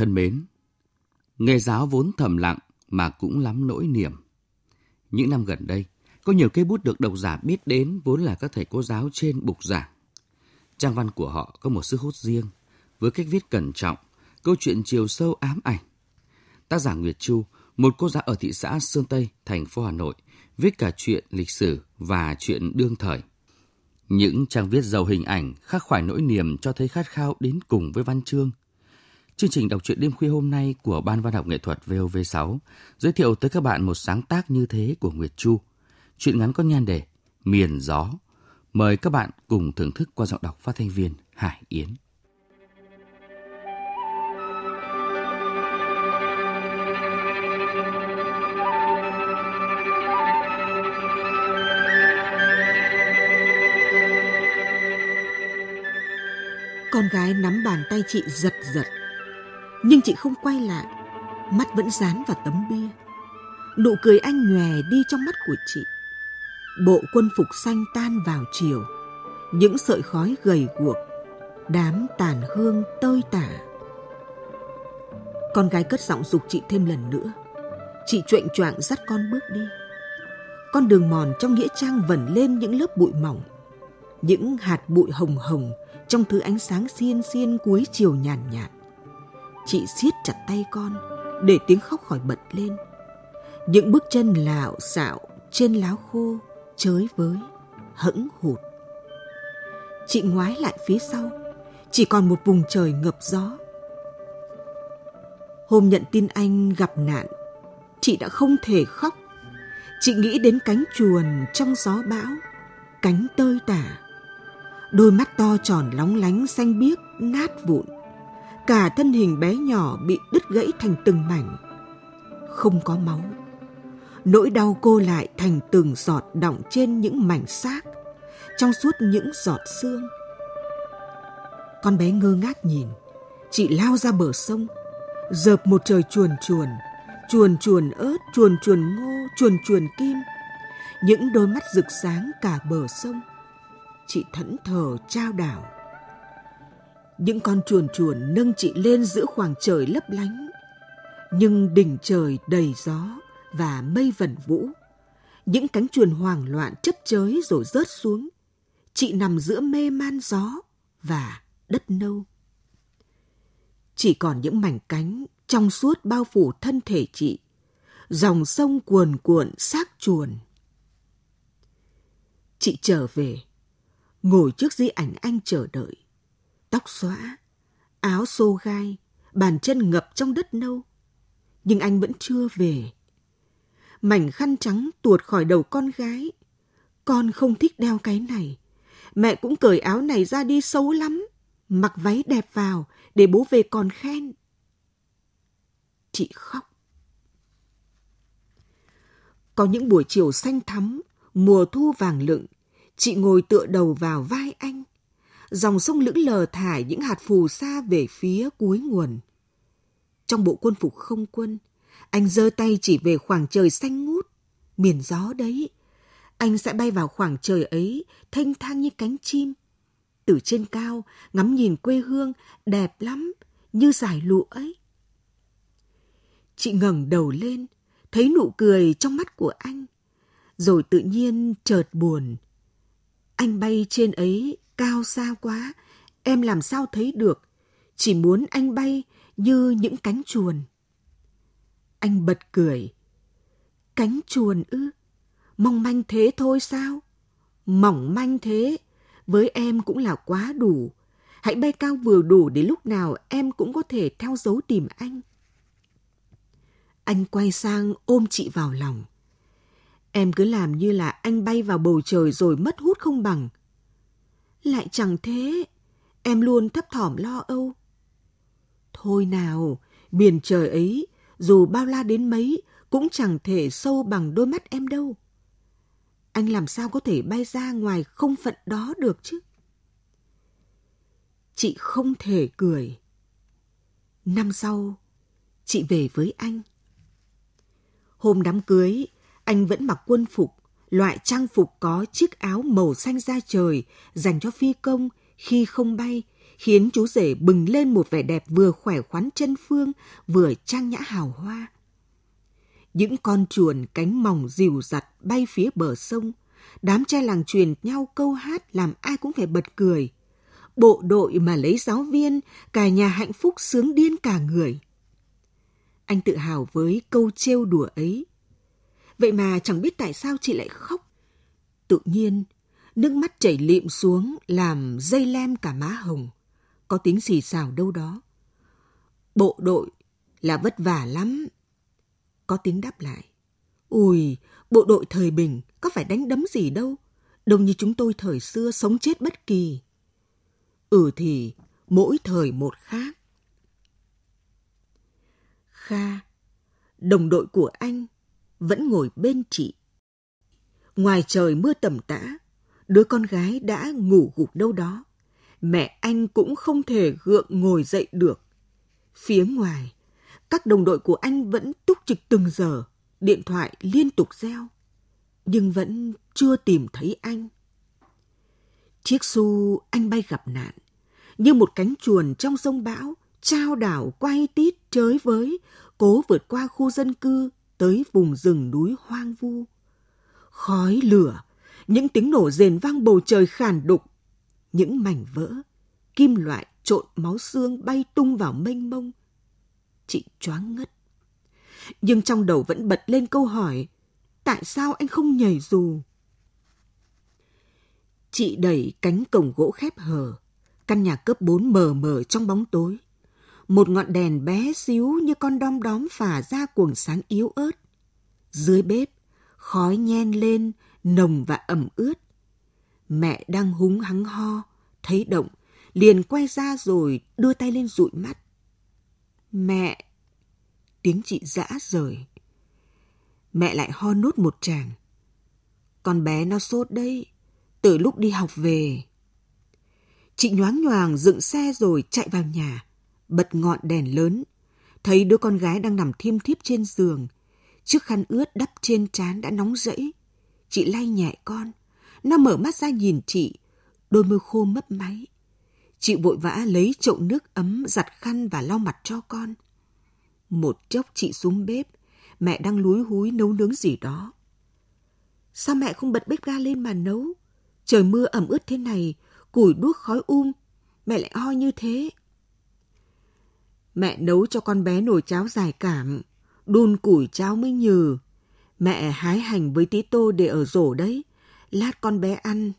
thân mến, nghề giáo vốn thầm lặng mà cũng lắm nỗi niềm. Những năm gần đây, có nhiều cây bút được độc giả biết đến vốn là các thầy cô giáo trên bục giảng. Trang văn của họ có một sức hút riêng, với cách viết cẩn trọng, câu chuyện chiều sâu ám ảnh. Tác giả Nguyệt Chu, một cô giáo ở thị xã Sơn Tây, thành phố Hà Nội, viết cả chuyện lịch sử và chuyện đương thời. Những trang viết giàu hình ảnh khắc khoải nỗi niềm cho thấy khát khao đến cùng với văn chương, Chương trình đọc truyện đêm khuya hôm nay của Ban Văn học Nghệ thuật VOV6 giới thiệu tới các bạn một sáng tác như thế của Nguyệt Chu. Chuyện ngắn có nhan đề Miền gió. Mời các bạn cùng thưởng thức qua giọng đọc phát thanh viên Hải Yến. Con gái nắm bàn tay chị giật giật nhưng chị không quay lại mắt vẫn dán vào tấm bia nụ cười anh nhòe đi trong mắt của chị bộ quân phục xanh tan vào chiều những sợi khói gầy guộc đám tàn hương tơi tả con gái cất giọng dục chị thêm lần nữa chị chuệnh choạng dắt con bước đi con đường mòn trong nghĩa trang vẩn lên những lớp bụi mỏng những hạt bụi hồng hồng trong thứ ánh sáng xiên xiên cuối chiều nhàn nhạt, nhạt Chị siết chặt tay con, để tiếng khóc khỏi bật lên. Những bước chân lạo xạo trên láo khô, chới với, hững hụt. Chị ngoái lại phía sau, chỉ còn một vùng trời ngập gió. Hôm nhận tin anh gặp nạn, chị đã không thể khóc. Chị nghĩ đến cánh chuồn trong gió bão, cánh tơi tả. Đôi mắt to tròn lóng lánh xanh biếc, nát vụn cả thân hình bé nhỏ bị đứt gãy thành từng mảnh. Không có máu. Nỗi đau cô lại thành từng giọt đọng trên những mảnh xác, trong suốt những giọt xương. Con bé ngơ ngác nhìn, chị lao ra bờ sông, dợp một trời chuồn chuồn, chuồn chuồn ớt, chuồn chuồn ngô, chuồn chuồn kim. Những đôi mắt rực sáng cả bờ sông. Chị thẫn thờ trao đảo những con chuồn chuồn nâng chị lên giữa khoảng trời lấp lánh. Nhưng đỉnh trời đầy gió và mây vẩn vũ. Những cánh chuồn hoảng loạn chấp chới rồi rớt xuống. Chị nằm giữa mê man gió và đất nâu. Chỉ còn những mảnh cánh trong suốt bao phủ thân thể chị. Dòng sông cuồn cuộn xác chuồn. Chị trở về, ngồi trước di ảnh anh chờ đợi tóc xóa, áo xô gai, bàn chân ngập trong đất nâu. Nhưng anh vẫn chưa về. Mảnh khăn trắng tuột khỏi đầu con gái. Con không thích đeo cái này. Mẹ cũng cởi áo này ra đi xấu lắm. Mặc váy đẹp vào để bố về còn khen. Chị khóc. Có những buổi chiều xanh thắm, mùa thu vàng lựng, chị ngồi tựa đầu vào vai anh dòng sông lững lờ thải những hạt phù sa về phía cuối nguồn. Trong bộ quân phục không quân, anh giơ tay chỉ về khoảng trời xanh ngút, miền gió đấy. Anh sẽ bay vào khoảng trời ấy, thanh thang như cánh chim. Từ trên cao, ngắm nhìn quê hương, đẹp lắm, như giải lụa ấy. Chị ngẩng đầu lên, thấy nụ cười trong mắt của anh. Rồi tự nhiên chợt buồn. Anh bay trên ấy cao xa quá, em làm sao thấy được, chỉ muốn anh bay như những cánh chuồn. Anh bật cười. Cánh chuồn ư? Mong manh thế thôi sao? Mỏng manh thế, với em cũng là quá đủ. Hãy bay cao vừa đủ để lúc nào em cũng có thể theo dấu tìm anh. Anh quay sang ôm chị vào lòng. Em cứ làm như là anh bay vào bầu trời rồi mất hút không bằng – lại chẳng thế, em luôn thấp thỏm lo âu. Thôi nào, biển trời ấy, dù bao la đến mấy, cũng chẳng thể sâu bằng đôi mắt em đâu. Anh làm sao có thể bay ra ngoài không phận đó được chứ? Chị không thể cười. Năm sau, chị về với anh. Hôm đám cưới, anh vẫn mặc quân phục loại trang phục có chiếc áo màu xanh da trời dành cho phi công khi không bay, khiến chú rể bừng lên một vẻ đẹp vừa khỏe khoắn chân phương, vừa trang nhã hào hoa. Những con chuồn cánh mỏng dìu dặt bay phía bờ sông, đám trai làng truyền nhau câu hát làm ai cũng phải bật cười. Bộ đội mà lấy giáo viên, cả nhà hạnh phúc sướng điên cả người. Anh tự hào với câu trêu đùa ấy, Vậy mà chẳng biết tại sao chị lại khóc. Tự nhiên, nước mắt chảy lịm xuống làm dây lem cả má hồng. Có tiếng xì xào đâu đó. Bộ đội là vất vả lắm. Có tiếng đáp lại. Ui, bộ đội thời bình có phải đánh đấm gì đâu. Đồng như chúng tôi thời xưa sống chết bất kỳ. Ừ thì mỗi thời một khác. Kha, đồng đội của anh vẫn ngồi bên chị. Ngoài trời mưa tầm tã, đứa con gái đã ngủ gục đâu đó. Mẹ anh cũng không thể gượng ngồi dậy được. Phía ngoài, các đồng đội của anh vẫn túc trực từng giờ, điện thoại liên tục reo. Nhưng vẫn chưa tìm thấy anh. Chiếc xu anh bay gặp nạn, như một cánh chuồn trong sông bão, trao đảo quay tít chới với, cố vượt qua khu dân cư tới vùng rừng núi hoang vu. Khói lửa, những tiếng nổ rền vang bầu trời khàn đục, những mảnh vỡ, kim loại trộn máu xương bay tung vào mênh mông. Chị choáng ngất. Nhưng trong đầu vẫn bật lên câu hỏi, tại sao anh không nhảy dù? Chị đẩy cánh cổng gỗ khép hờ, căn nhà cấp 4 mờ mờ trong bóng tối một ngọn đèn bé xíu như con đom đóm phả ra cuồng sáng yếu ớt. Dưới bếp, khói nhen lên, nồng và ẩm ướt. Mẹ đang húng hắng ho, thấy động, liền quay ra rồi đưa tay lên dụi mắt. Mẹ! Tiếng chị dã rời. Mẹ lại ho nốt một tràng. Con bé nó sốt đây, từ lúc đi học về. Chị nhoáng nhoàng dựng xe rồi chạy vào nhà bật ngọn đèn lớn, thấy đứa con gái đang nằm thiêm thiếp trên giường, chiếc khăn ướt đắp trên trán đã nóng rẫy. Chị lay nhẹ con, nó mở mắt ra nhìn chị, đôi môi khô mấp máy. Chị vội vã lấy chậu nước ấm giặt khăn và lau mặt cho con. Một chốc chị xuống bếp, mẹ đang lúi húi nấu nướng gì đó. Sao mẹ không bật bếp ga lên mà nấu? Trời mưa ẩm ướt thế này, củi đuốc khói um, mẹ lại ho như thế. Mẹ nấu cho con bé nồi cháo dài cảm, đun củi cháo mới nhừ. Mẹ hái hành với tí tô để ở rổ đấy, lát con bé ăn.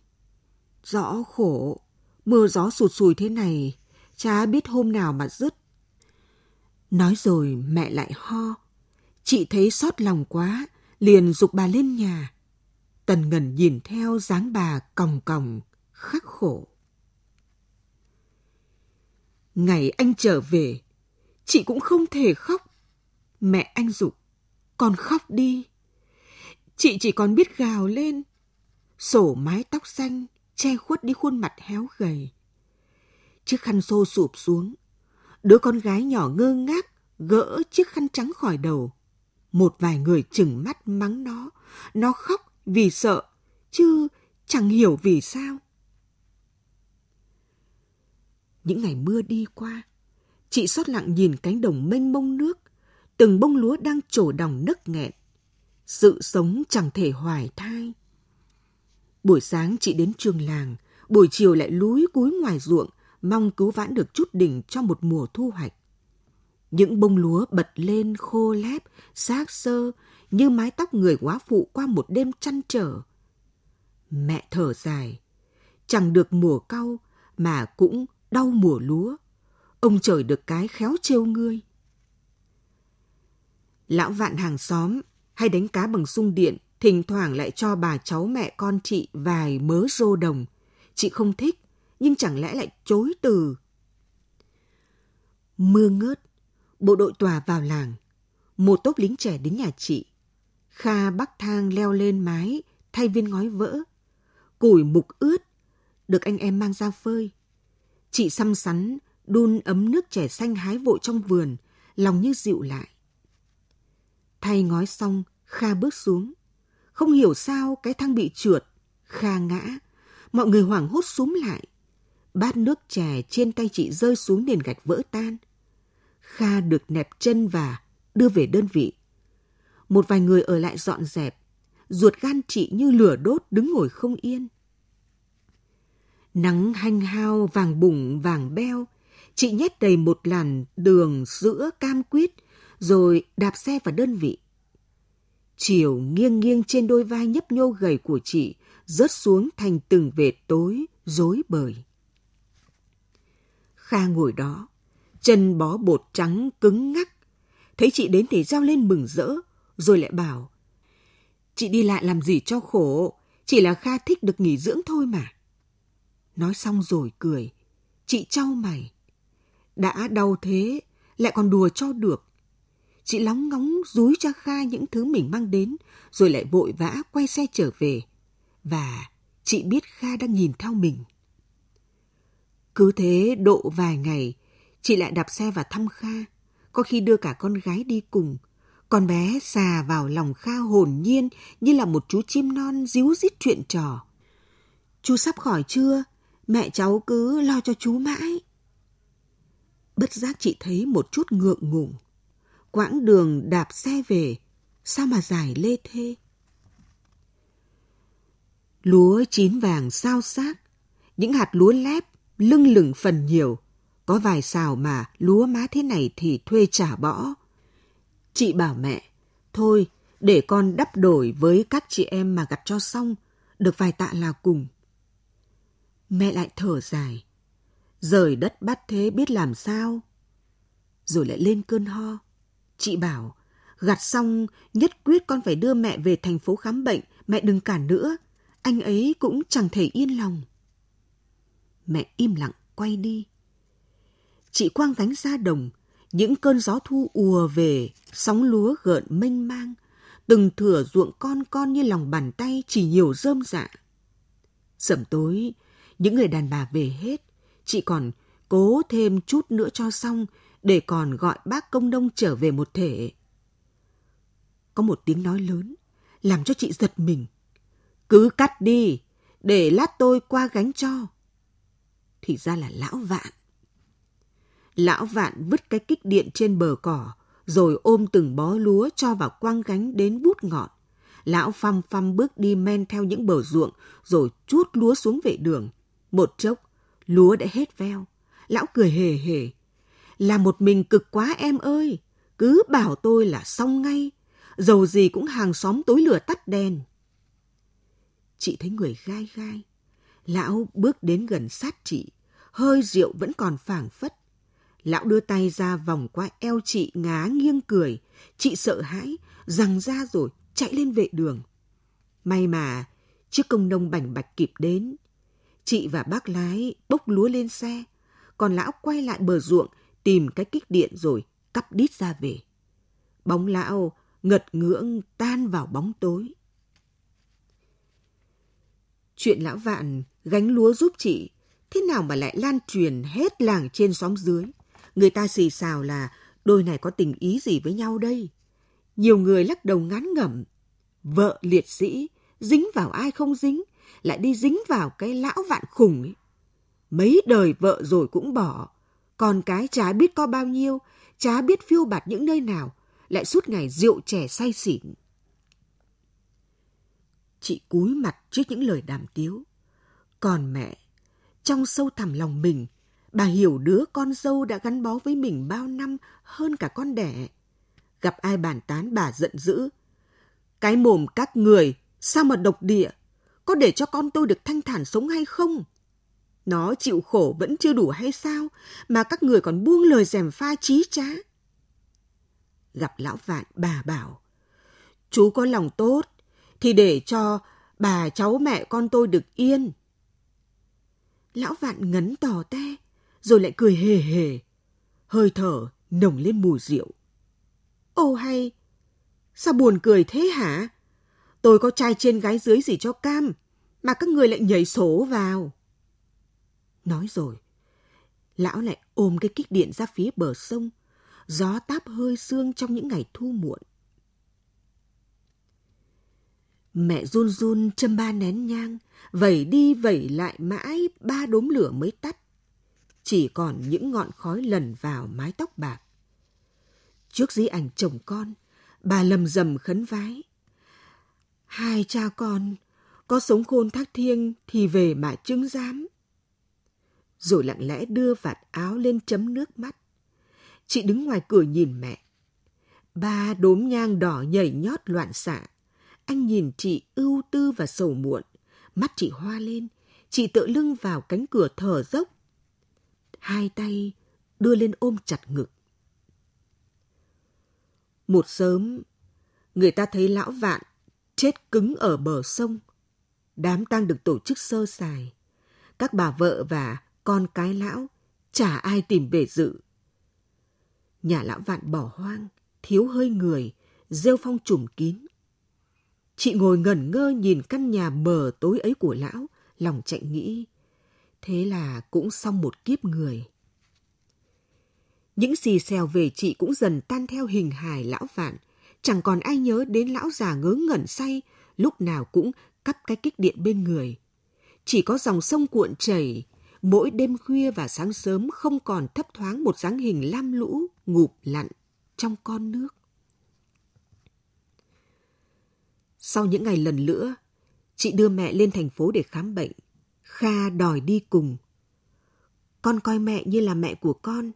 Rõ khổ, mưa gió sụt sùi thế này, chả biết hôm nào mà dứt. Nói rồi mẹ lại ho. Chị thấy xót lòng quá, liền dục bà lên nhà. Tần ngần nhìn theo dáng bà còng còng, khắc khổ. Ngày anh trở về, chị cũng không thể khóc. Mẹ anh Dục, con khóc đi. Chị chỉ còn biết gào lên. Sổ mái tóc xanh che khuất đi khuôn mặt héo gầy. Chiếc khăn xô sụp xuống. Đứa con gái nhỏ ngơ ngác gỡ chiếc khăn trắng khỏi đầu. Một vài người chừng mắt mắng nó. Nó khóc vì sợ, chứ chẳng hiểu vì sao. Những ngày mưa đi qua, chị xót lặng nhìn cánh đồng mênh mông nước, từng bông lúa đang trổ đồng nức nghẹn. Sự sống chẳng thể hoài thai. Buổi sáng chị đến trường làng, buổi chiều lại lúi cúi ngoài ruộng, mong cứu vãn được chút đỉnh cho một mùa thu hoạch. Những bông lúa bật lên khô lép, xác sơ, như mái tóc người quá phụ qua một đêm chăn trở. Mẹ thở dài, chẳng được mùa cau mà cũng đau mùa lúa ông trời được cái khéo trêu ngươi. Lão vạn hàng xóm hay đánh cá bằng sung điện, thỉnh thoảng lại cho bà cháu mẹ con chị vài mớ rô đồng. Chị không thích, nhưng chẳng lẽ lại chối từ. Mưa ngớt, bộ đội tòa vào làng. Một tốp lính trẻ đến nhà chị. Kha bắc thang leo lên mái, thay viên ngói vỡ. Củi mục ướt, được anh em mang ra phơi. Chị xăm sắn, đun ấm nước trẻ xanh hái vội trong vườn, lòng như dịu lại. Thay ngói xong, Kha bước xuống. Không hiểu sao cái thang bị trượt, Kha ngã. Mọi người hoảng hốt súng lại. Bát nước chè trên tay chị rơi xuống nền gạch vỡ tan. Kha được nẹp chân và đưa về đơn vị. Một vài người ở lại dọn dẹp, ruột gan chị như lửa đốt đứng ngồi không yên. Nắng hanh hao vàng bùng vàng beo, Chị nhét đầy một làn đường giữa cam quýt, rồi đạp xe vào đơn vị. Chiều nghiêng nghiêng trên đôi vai nhấp nhô gầy của chị, rớt xuống thành từng vệt tối, rối bời. Kha ngồi đó, chân bó bột trắng cứng ngắc. Thấy chị đến thì reo lên mừng rỡ, rồi lại bảo. Chị đi lại làm gì cho khổ, chỉ là Kha thích được nghỉ dưỡng thôi mà. Nói xong rồi cười, chị trao mày. Đã đau thế, lại còn đùa cho được. Chị lóng ngóng rúi cho Kha những thứ mình mang đến, rồi lại vội vã quay xe trở về. Và chị biết Kha đang nhìn theo mình. Cứ thế độ vài ngày, chị lại đạp xe và thăm Kha, có khi đưa cả con gái đi cùng. Con bé xà vào lòng Kha hồn nhiên như là một chú chim non díu dít chuyện trò. Chú sắp khỏi chưa? Mẹ cháu cứ lo cho chú mãi bất giác chị thấy một chút ngượng ngùng. Quãng đường đạp xe về, sao mà dài lê thê. Lúa chín vàng sao xác, những hạt lúa lép lưng lửng phần nhiều, có vài xào mà lúa má thế này thì thuê trả bỏ. Chị bảo mẹ, thôi để con đắp đổi với các chị em mà gặt cho xong, được vài tạ là cùng. Mẹ lại thở dài rời đất bắt thế biết làm sao. Rồi lại lên cơn ho. Chị bảo, gặt xong nhất quyết con phải đưa mẹ về thành phố khám bệnh, mẹ đừng cản nữa. Anh ấy cũng chẳng thể yên lòng. Mẹ im lặng quay đi. Chị quang gánh ra đồng, những cơn gió thu ùa về, sóng lúa gợn mênh mang, từng thửa ruộng con con như lòng bàn tay chỉ nhiều rơm rạ. Dạ. Sẩm tối, những người đàn bà về hết, chị còn cố thêm chút nữa cho xong để còn gọi bác công đông trở về một thể. Có một tiếng nói lớn, làm cho chị giật mình. Cứ cắt đi, để lát tôi qua gánh cho. Thì ra là lão vạn. Lão vạn vứt cái kích điện trên bờ cỏ, rồi ôm từng bó lúa cho vào quang gánh đến bút ngọn. Lão phăm phăm bước đi men theo những bờ ruộng, rồi chút lúa xuống vệ đường. Một chốc, Lúa đã hết veo, lão cười hề hề. Là một mình cực quá em ơi, cứ bảo tôi là xong ngay, dầu gì cũng hàng xóm tối lửa tắt đèn. Chị thấy người gai gai, lão bước đến gần sát chị, hơi rượu vẫn còn phảng phất. Lão đưa tay ra vòng qua eo chị ngá nghiêng cười, chị sợ hãi, rằng ra rồi chạy lên vệ đường. May mà chiếc công nông bảnh bạch kịp đến, chị và bác lái bốc lúa lên xe, còn lão quay lại bờ ruộng tìm cái kích điện rồi cắp đít ra về. Bóng lão ngật ngưỡng tan vào bóng tối. Chuyện lão vạn gánh lúa giúp chị thế nào mà lại lan truyền hết làng trên xóm dưới. Người ta xì xào là đôi này có tình ý gì với nhau đây. Nhiều người lắc đầu ngán ngẩm. Vợ liệt sĩ, dính vào ai không dính, lại đi dính vào cái lão vạn khủng ấy. Mấy đời vợ rồi cũng bỏ, còn cái chả biết có bao nhiêu, chả biết phiêu bạt những nơi nào, lại suốt ngày rượu chè say xỉn. Chị cúi mặt trước những lời đàm tiếu. Còn mẹ, trong sâu thẳm lòng mình, bà hiểu đứa con dâu đã gắn bó với mình bao năm hơn cả con đẻ. Gặp ai bàn tán bà giận dữ. Cái mồm các người, sao mà độc địa, có để cho con tôi được thanh thản sống hay không? Nó chịu khổ vẫn chưa đủ hay sao mà các người còn buông lời rèm pha trí trá? Gặp lão vạn bà bảo, chú có lòng tốt thì để cho bà cháu mẹ con tôi được yên. Lão vạn ngấn tò te, rồi lại cười hề hề, hơi thở nồng lên mùi rượu. Ô hay, sao buồn cười thế hả? tôi có trai trên gái dưới gì cho cam, mà các người lại nhảy sổ vào. Nói rồi, lão lại ôm cái kích điện ra phía bờ sông, gió táp hơi sương trong những ngày thu muộn. Mẹ run run châm ba nén nhang, vẩy đi vẩy lại mãi ba đốm lửa mới tắt. Chỉ còn những ngọn khói lần vào mái tóc bạc. Trước dí ảnh chồng con, bà lầm rầm khấn vái. Hai cha con có sống khôn thác thiêng thì về mà chứng giám. Rồi lặng lẽ đưa vạt áo lên chấm nước mắt. Chị đứng ngoài cửa nhìn mẹ. Ba đốm nhang đỏ nhảy nhót loạn xạ. Anh nhìn chị ưu tư và sầu muộn. Mắt chị hoa lên. Chị tựa lưng vào cánh cửa thở dốc. Hai tay đưa lên ôm chặt ngực. Một sớm, người ta thấy lão vạn chết cứng ở bờ sông. Đám tang được tổ chức sơ sài. Các bà vợ và con cái lão chả ai tìm về dự. Nhà lão vạn bỏ hoang, thiếu hơi người, rêu phong trùm kín. Chị ngồi ngẩn ngơ nhìn căn nhà mờ tối ấy của lão, lòng chạy nghĩ. Thế là cũng xong một kiếp người. Những xì xèo về chị cũng dần tan theo hình hài lão vạn – chẳng còn ai nhớ đến lão già ngớ ngẩn say, lúc nào cũng cắp cái kích điện bên người. Chỉ có dòng sông cuộn chảy, mỗi đêm khuya và sáng sớm không còn thấp thoáng một dáng hình lam lũ ngụp lặn trong con nước. Sau những ngày lần nữa, chị đưa mẹ lên thành phố để khám bệnh. Kha đòi đi cùng. Con coi mẹ như là mẹ của con.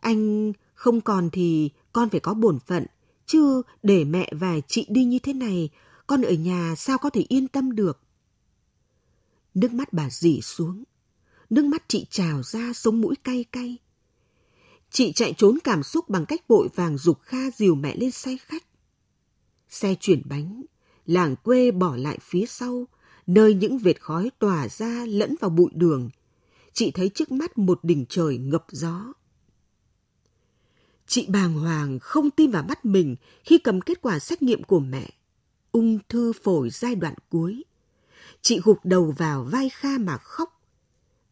Anh không còn thì con phải có bổn phận Chứ để mẹ và chị đi như thế này, con ở nhà sao có thể yên tâm được? Nước mắt bà rỉ xuống, nước mắt chị trào ra sống mũi cay cay. Chị chạy trốn cảm xúc bằng cách vội vàng dục Kha dìu mẹ lên xe khách. Xe chuyển bánh, làng quê bỏ lại phía sau, nơi những vệt khói tỏa ra lẫn vào bụi đường. Chị thấy trước mắt một đỉnh trời ngập gió. Chị bàng hoàng không tin vào mắt mình khi cầm kết quả xét nghiệm của mẹ. Ung thư phổi giai đoạn cuối. Chị gục đầu vào vai Kha mà khóc.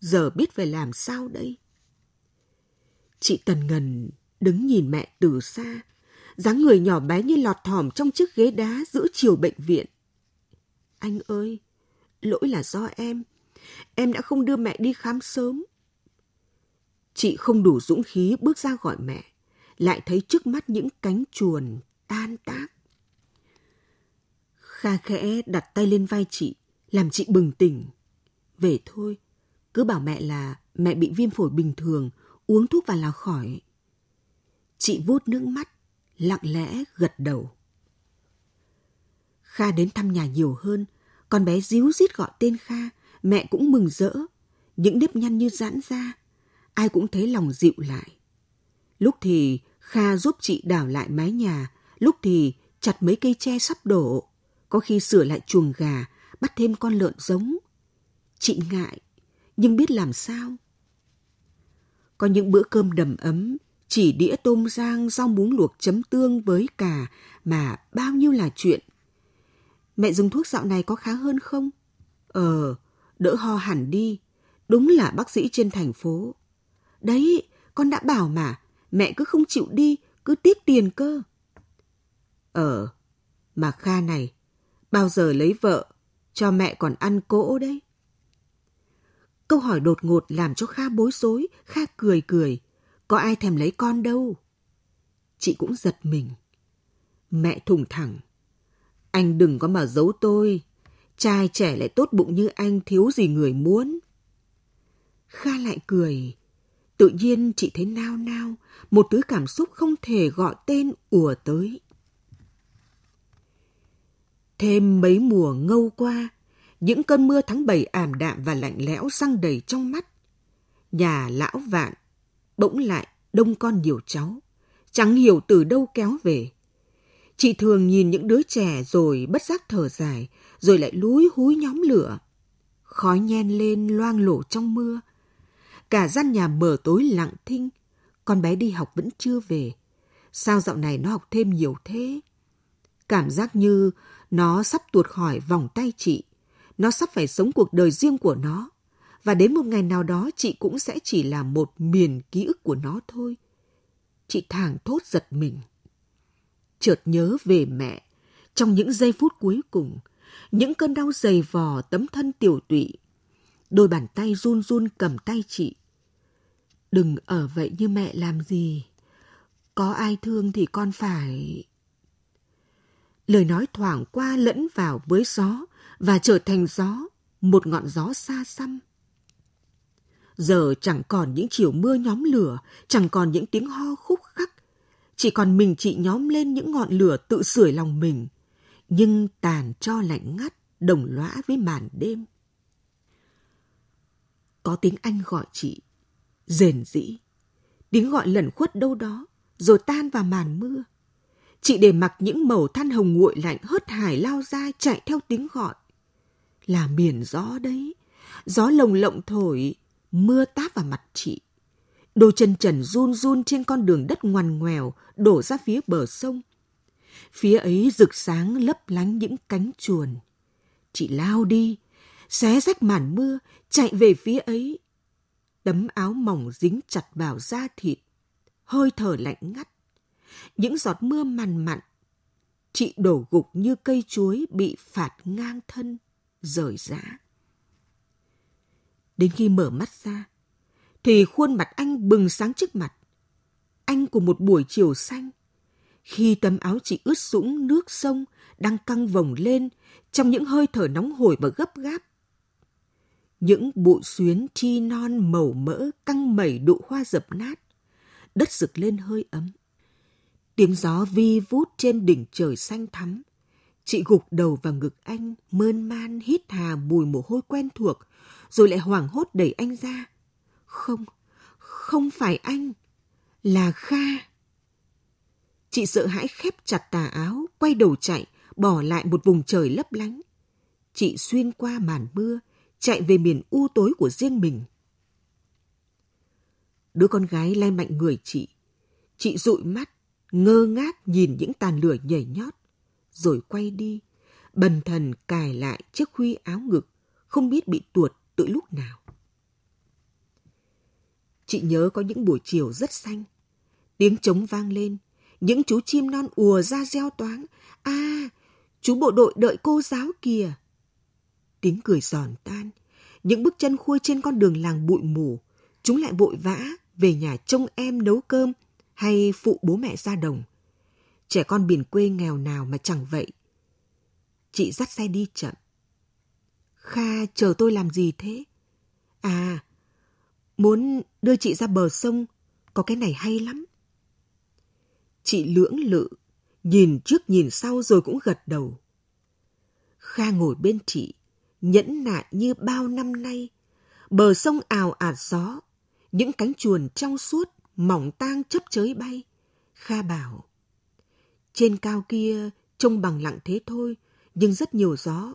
Giờ biết phải làm sao đây? Chị Tần Ngần đứng nhìn mẹ từ xa, dáng người nhỏ bé như lọt thỏm trong chiếc ghế đá giữa chiều bệnh viện. Anh ơi, lỗi là do em. Em đã không đưa mẹ đi khám sớm. Chị không đủ dũng khí bước ra gọi mẹ lại thấy trước mắt những cánh chuồn tan tác. Kha khẽ đặt tay lên vai chị, làm chị bừng tỉnh. Về thôi, cứ bảo mẹ là mẹ bị viêm phổi bình thường, uống thuốc và là khỏi. Chị vuốt nước mắt, lặng lẽ gật đầu. Kha đến thăm nhà nhiều hơn, con bé díu dít gọi tên Kha, mẹ cũng mừng rỡ, những nếp nhăn như giãn ra, ai cũng thấy lòng dịu lại. Lúc thì Kha giúp chị đảo lại mái nhà, lúc thì chặt mấy cây tre sắp đổ, có khi sửa lại chuồng gà, bắt thêm con lợn giống. Chị ngại, nhưng biết làm sao. Có những bữa cơm đầm ấm, chỉ đĩa tôm rang rau muống luộc chấm tương với cà mà bao nhiêu là chuyện. Mẹ dùng thuốc dạo này có khá hơn không? Ờ, đỡ ho hẳn đi. Đúng là bác sĩ trên thành phố. Đấy, con đã bảo mà, mẹ cứ không chịu đi, cứ tiếc tiền cơ. Ờ, mà Kha này, bao giờ lấy vợ, cho mẹ còn ăn cỗ đấy. Câu hỏi đột ngột làm cho Kha bối rối, Kha cười cười. Có ai thèm lấy con đâu. Chị cũng giật mình. Mẹ thùng thẳng. Anh đừng có mà giấu tôi. Trai trẻ lại tốt bụng như anh thiếu gì người muốn. Kha lại cười. Tự nhiên chị thấy nao nao, một thứ cảm xúc không thể gọi tên ùa tới. Thêm mấy mùa ngâu qua, những cơn mưa tháng bảy ảm đạm và lạnh lẽo răng đầy trong mắt. Nhà lão vạn, bỗng lại đông con nhiều cháu, chẳng hiểu từ đâu kéo về. Chị thường nhìn những đứa trẻ rồi bất giác thở dài, rồi lại lúi húi nhóm lửa. Khói nhen lên loang lổ trong mưa, cả gian nhà mở tối lặng thinh. Con bé đi học vẫn chưa về. Sao dạo này nó học thêm nhiều thế? Cảm giác như nó sắp tuột khỏi vòng tay chị. Nó sắp phải sống cuộc đời riêng của nó. Và đến một ngày nào đó chị cũng sẽ chỉ là một miền ký ức của nó thôi. Chị thảng thốt giật mình. Chợt nhớ về mẹ. Trong những giây phút cuối cùng, những cơn đau dày vò tấm thân tiểu tụy đôi bàn tay run run cầm tay chị. Đừng ở vậy như mẹ làm gì. Có ai thương thì con phải... Lời nói thoảng qua lẫn vào với gió và trở thành gió, một ngọn gió xa xăm. Giờ chẳng còn những chiều mưa nhóm lửa, chẳng còn những tiếng ho khúc khắc. Chỉ còn mình chị nhóm lên những ngọn lửa tự sưởi lòng mình, nhưng tàn cho lạnh ngắt, đồng lõa với màn đêm có tiếng Anh gọi chị. Rền dĩ. Tiếng gọi lẩn khuất đâu đó, rồi tan vào màn mưa. Chị để mặc những màu than hồng nguội lạnh hớt hải lao ra chạy theo tiếng gọi. Là biển gió đấy. Gió lồng lộng thổi, mưa táp vào mặt chị. Đôi chân trần run run trên con đường đất ngoằn ngoèo đổ ra phía bờ sông. Phía ấy rực sáng lấp lánh những cánh chuồn. Chị lao đi, xé rách màn mưa, chạy về phía ấy. Tấm áo mỏng dính chặt vào da thịt, hơi thở lạnh ngắt. Những giọt mưa mằn mặn, chị đổ gục như cây chuối bị phạt ngang thân, rời rã. Đến khi mở mắt ra, thì khuôn mặt anh bừng sáng trước mặt. Anh của một buổi chiều xanh, khi tấm áo chị ướt sũng nước sông đang căng vồng lên trong những hơi thở nóng hổi và gấp gáp những bụi xuyến chi non màu mỡ căng mẩy đụ hoa dập nát. Đất rực lên hơi ấm. Tiếng gió vi vút trên đỉnh trời xanh thắm. Chị gục đầu vào ngực anh, mơn man hít hà mùi mồ hôi quen thuộc, rồi lại hoảng hốt đẩy anh ra. Không, không phải anh, là Kha. Chị sợ hãi khép chặt tà áo, quay đầu chạy, bỏ lại một vùng trời lấp lánh. Chị xuyên qua màn mưa, chạy về miền u tối của riêng mình. Đứa con gái lay mạnh người chị. Chị dụi mắt, ngơ ngác nhìn những tàn lửa nhảy nhót, rồi quay đi, bần thần cài lại chiếc khuy áo ngực, không biết bị tuột từ lúc nào. Chị nhớ có những buổi chiều rất xanh, tiếng trống vang lên, những chú chim non ùa ra reo toáng, a, à, chú bộ đội đợi cô giáo kìa tiếng cười giòn tan, những bước chân khuôi trên con đường làng bụi mù, chúng lại vội vã về nhà trông em nấu cơm hay phụ bố mẹ ra đồng. Trẻ con biển quê nghèo nào mà chẳng vậy. Chị dắt xe đi chậm. Kha chờ tôi làm gì thế? À, muốn đưa chị ra bờ sông, có cái này hay lắm. Chị lưỡng lự, nhìn trước nhìn sau rồi cũng gật đầu. Kha ngồi bên chị, nhẫn nại như bao năm nay, bờ sông ào ạt gió, những cánh chuồn trong suốt, mỏng tang chấp chới bay. Kha bảo, trên cao kia trông bằng lặng thế thôi, nhưng rất nhiều gió.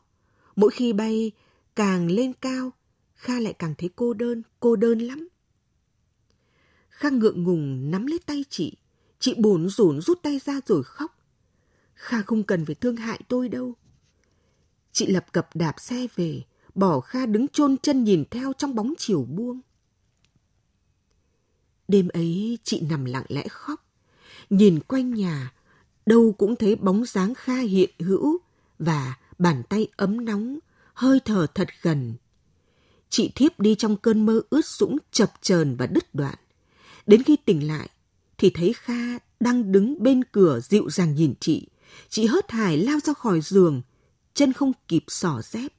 Mỗi khi bay, càng lên cao, Kha lại càng thấy cô đơn, cô đơn lắm. Kha ngượng ngùng nắm lấy tay chị, chị bồn rủn rút tay ra rồi khóc. Kha không cần phải thương hại tôi đâu. Chị lập cập đạp xe về, bỏ Kha đứng chôn chân nhìn theo trong bóng chiều buông. Đêm ấy chị nằm lặng lẽ khóc, nhìn quanh nhà, đâu cũng thấy bóng dáng Kha hiện hữu và bàn tay ấm nóng, hơi thở thật gần. Chị thiếp đi trong cơn mơ ướt sũng chập chờn và đứt đoạn. Đến khi tỉnh lại, thì thấy Kha đang đứng bên cửa dịu dàng nhìn chị. Chị hớt hải lao ra khỏi giường, chân không kịp xỏ dép.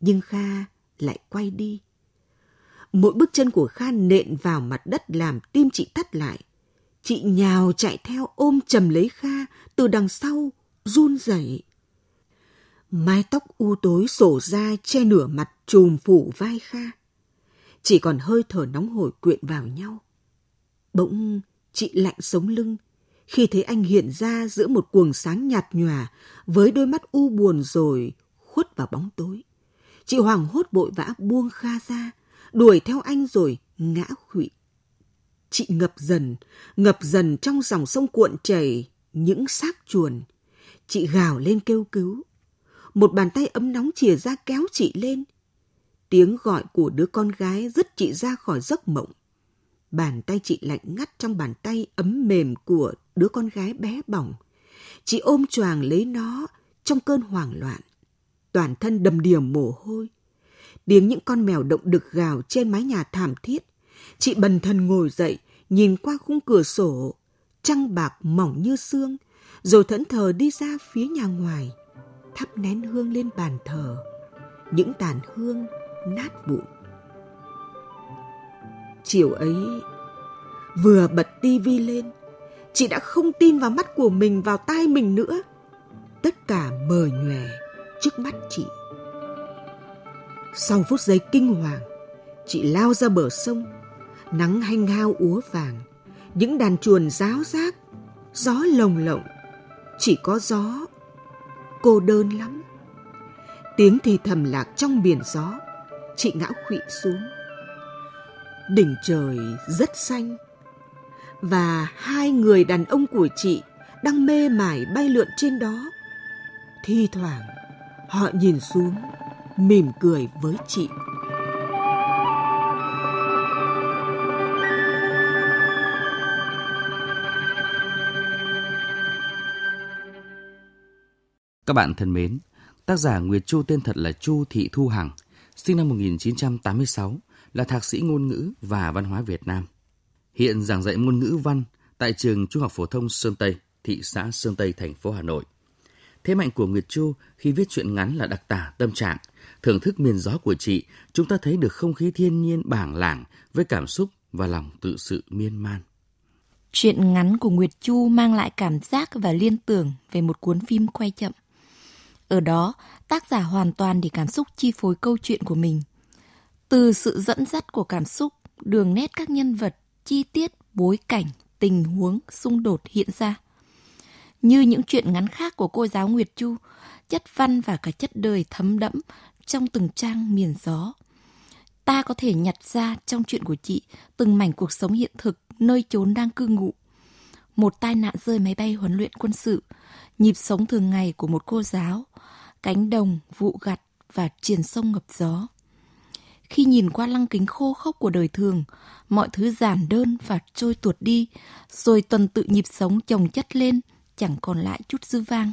Nhưng Kha lại quay đi. Mỗi bước chân của Kha nện vào mặt đất làm tim chị tắt lại. Chị nhào chạy theo ôm chầm lấy Kha từ đằng sau, run rẩy. Mái tóc u tối sổ ra che nửa mặt trùm phủ vai Kha. Chỉ còn hơi thở nóng hổi quyện vào nhau. Bỗng chị lạnh sống lưng, khi thấy anh hiện ra giữa một cuồng sáng nhạt nhòa với đôi mắt u buồn rồi khuất vào bóng tối. Chị Hoàng hốt bội vã buông Kha ra, đuổi theo anh rồi ngã khụy. Chị ngập dần, ngập dần trong dòng sông cuộn chảy những xác chuồn. Chị gào lên kêu cứu. Một bàn tay ấm nóng chìa ra kéo chị lên. Tiếng gọi của đứa con gái dứt chị ra khỏi giấc mộng. Bàn tay chị lạnh ngắt trong bàn tay ấm mềm của đứa con gái bé bỏng. Chị ôm choàng lấy nó trong cơn hoảng loạn. Toàn thân đầm đìa mồ hôi. Tiếng những con mèo động đực gào trên mái nhà thảm thiết. Chị bần thần ngồi dậy, nhìn qua khung cửa sổ. Trăng bạc mỏng như xương, rồi thẫn thờ đi ra phía nhà ngoài. Thắp nén hương lên bàn thờ. Những tàn hương nát vụn Chiều ấy, vừa bật tivi lên, chị đã không tin vào mắt của mình vào tai mình nữa. Tất cả mờ nhòe trước mắt chị. Sau phút giây kinh hoàng, chị lao ra bờ sông, nắng hanh hao úa vàng, những đàn chuồn ráo rác, gió lồng lộng, chỉ có gió, cô đơn lắm. Tiếng thì thầm lạc trong biển gió, chị ngã khụy xuống đỉnh trời rất xanh và hai người đàn ông của chị đang mê mải bay lượn trên đó thi thoảng họ nhìn xuống mỉm cười với chị Các bạn thân mến, tác giả Nguyệt Chu tên thật là Chu Thị Thu Hằng, sinh năm 1986, là thạc sĩ ngôn ngữ và văn hóa Việt Nam. Hiện giảng dạy ngôn ngữ văn tại trường Trung học phổ thông Sơn Tây, thị xã Sơn Tây, thành phố Hà Nội. Thế mạnh của Nguyệt Chu khi viết truyện ngắn là đặc tả tâm trạng, thưởng thức miền gió của chị, chúng ta thấy được không khí thiên nhiên bảng lảng với cảm xúc và lòng tự sự miên man. Truyện ngắn của Nguyệt Chu mang lại cảm giác và liên tưởng về một cuốn phim quay chậm. Ở đó, tác giả hoàn toàn để cảm xúc chi phối câu chuyện của mình – từ sự dẫn dắt của cảm xúc đường nét các nhân vật chi tiết bối cảnh tình huống xung đột hiện ra như những chuyện ngắn khác của cô giáo nguyệt chu chất văn và cả chất đời thấm đẫm trong từng trang miền gió ta có thể nhặt ra trong chuyện của chị từng mảnh cuộc sống hiện thực nơi chốn đang cư ngụ một tai nạn rơi máy bay huấn luyện quân sự nhịp sống thường ngày của một cô giáo cánh đồng vụ gặt và triền sông ngập gió khi nhìn qua lăng kính khô khốc của đời thường, mọi thứ giản đơn và trôi tuột đi, rồi tuần tự nhịp sống chồng chất lên, chẳng còn lại chút dư vang.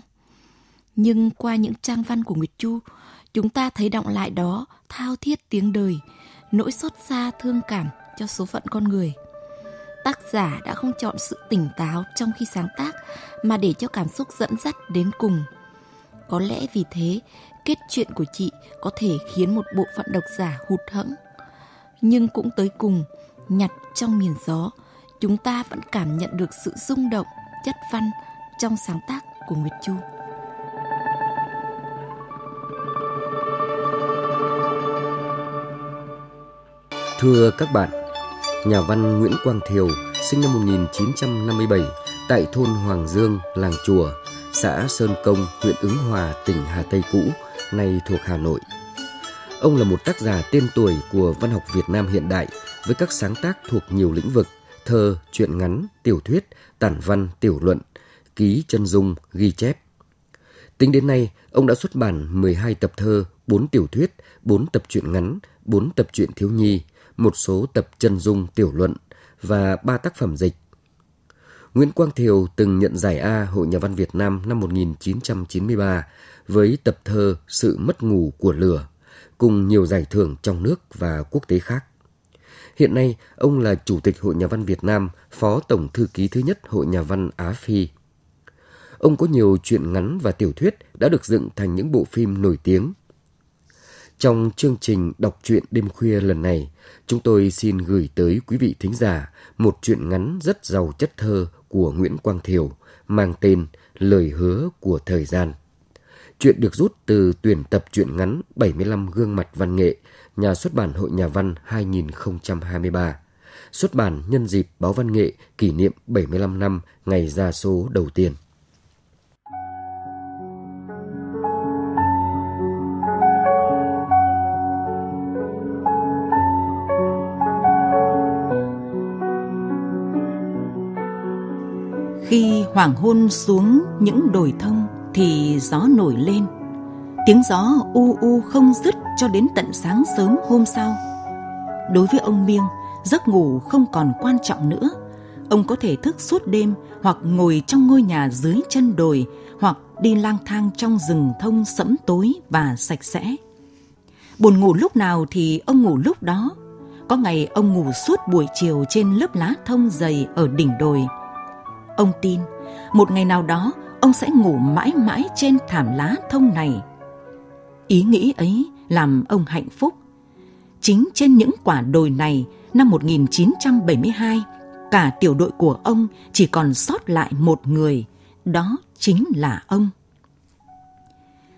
Nhưng qua những trang văn của Nguyệt Chu, chúng ta thấy động lại đó thao thiết tiếng đời, nỗi xót xa thương cảm cho số phận con người. Tác giả đã không chọn sự tỉnh táo trong khi sáng tác mà để cho cảm xúc dẫn dắt đến cùng. Có lẽ vì thế, kết chuyện của chị có thể khiến một bộ phận độc giả hụt hẫng. Nhưng cũng tới cùng, nhặt trong miền gió, chúng ta vẫn cảm nhận được sự rung động, chất văn trong sáng tác của Nguyệt Chu. Thưa các bạn, nhà văn Nguyễn Quang Thiều sinh năm 1957 tại thôn Hoàng Dương, làng Chùa, xã Sơn Công, huyện Ứng Hòa, tỉnh Hà Tây cũ nay thuộc Hà Nội. Ông là một tác giả tên tuổi của văn học Việt Nam hiện đại với các sáng tác thuộc nhiều lĩnh vực, thơ, truyện ngắn, tiểu thuyết, tản văn, tiểu luận, ký chân dung, ghi chép. Tính đến nay, ông đã xuất bản 12 tập thơ, 4 tiểu thuyết, 4 tập truyện ngắn, 4 tập truyện thiếu nhi, một số tập chân dung tiểu luận và 3 tác phẩm dịch. Nguyễn Quang Thiều từng nhận giải A Hội Nhà văn Việt Nam năm 1993 với tập thơ Sự mất ngủ của lửa, cùng nhiều giải thưởng trong nước và quốc tế khác. Hiện nay, ông là Chủ tịch Hội Nhà văn Việt Nam, Phó Tổng Thư ký thứ nhất Hội Nhà văn Á Phi. Ông có nhiều truyện ngắn và tiểu thuyết đã được dựng thành những bộ phim nổi tiếng. Trong chương trình đọc truyện đêm khuya lần này, chúng tôi xin gửi tới quý vị thính giả một truyện ngắn rất giàu chất thơ của Nguyễn Quang Thiều mang tên Lời hứa của thời gian. Chuyện được rút từ tuyển tập truyện ngắn 75 gương mặt văn nghệ, nhà xuất bản Hội Nhà văn 2023. Xuất bản nhân dịp báo văn nghệ kỷ niệm 75 năm ngày ra số đầu tiên. Khi hoàng hôn xuống những đồi thông thì gió nổi lên tiếng gió u u không dứt cho đến tận sáng sớm hôm sau đối với ông miêng giấc ngủ không còn quan trọng nữa ông có thể thức suốt đêm hoặc ngồi trong ngôi nhà dưới chân đồi hoặc đi lang thang trong rừng thông sẫm tối và sạch sẽ buồn ngủ lúc nào thì ông ngủ lúc đó có ngày ông ngủ suốt buổi chiều trên lớp lá thông dày ở đỉnh đồi ông tin một ngày nào đó ông sẽ ngủ mãi mãi trên thảm lá thông này. Ý nghĩ ấy làm ông hạnh phúc. Chính trên những quả đồi này, năm 1972, cả tiểu đội của ông chỉ còn sót lại một người, đó chính là ông.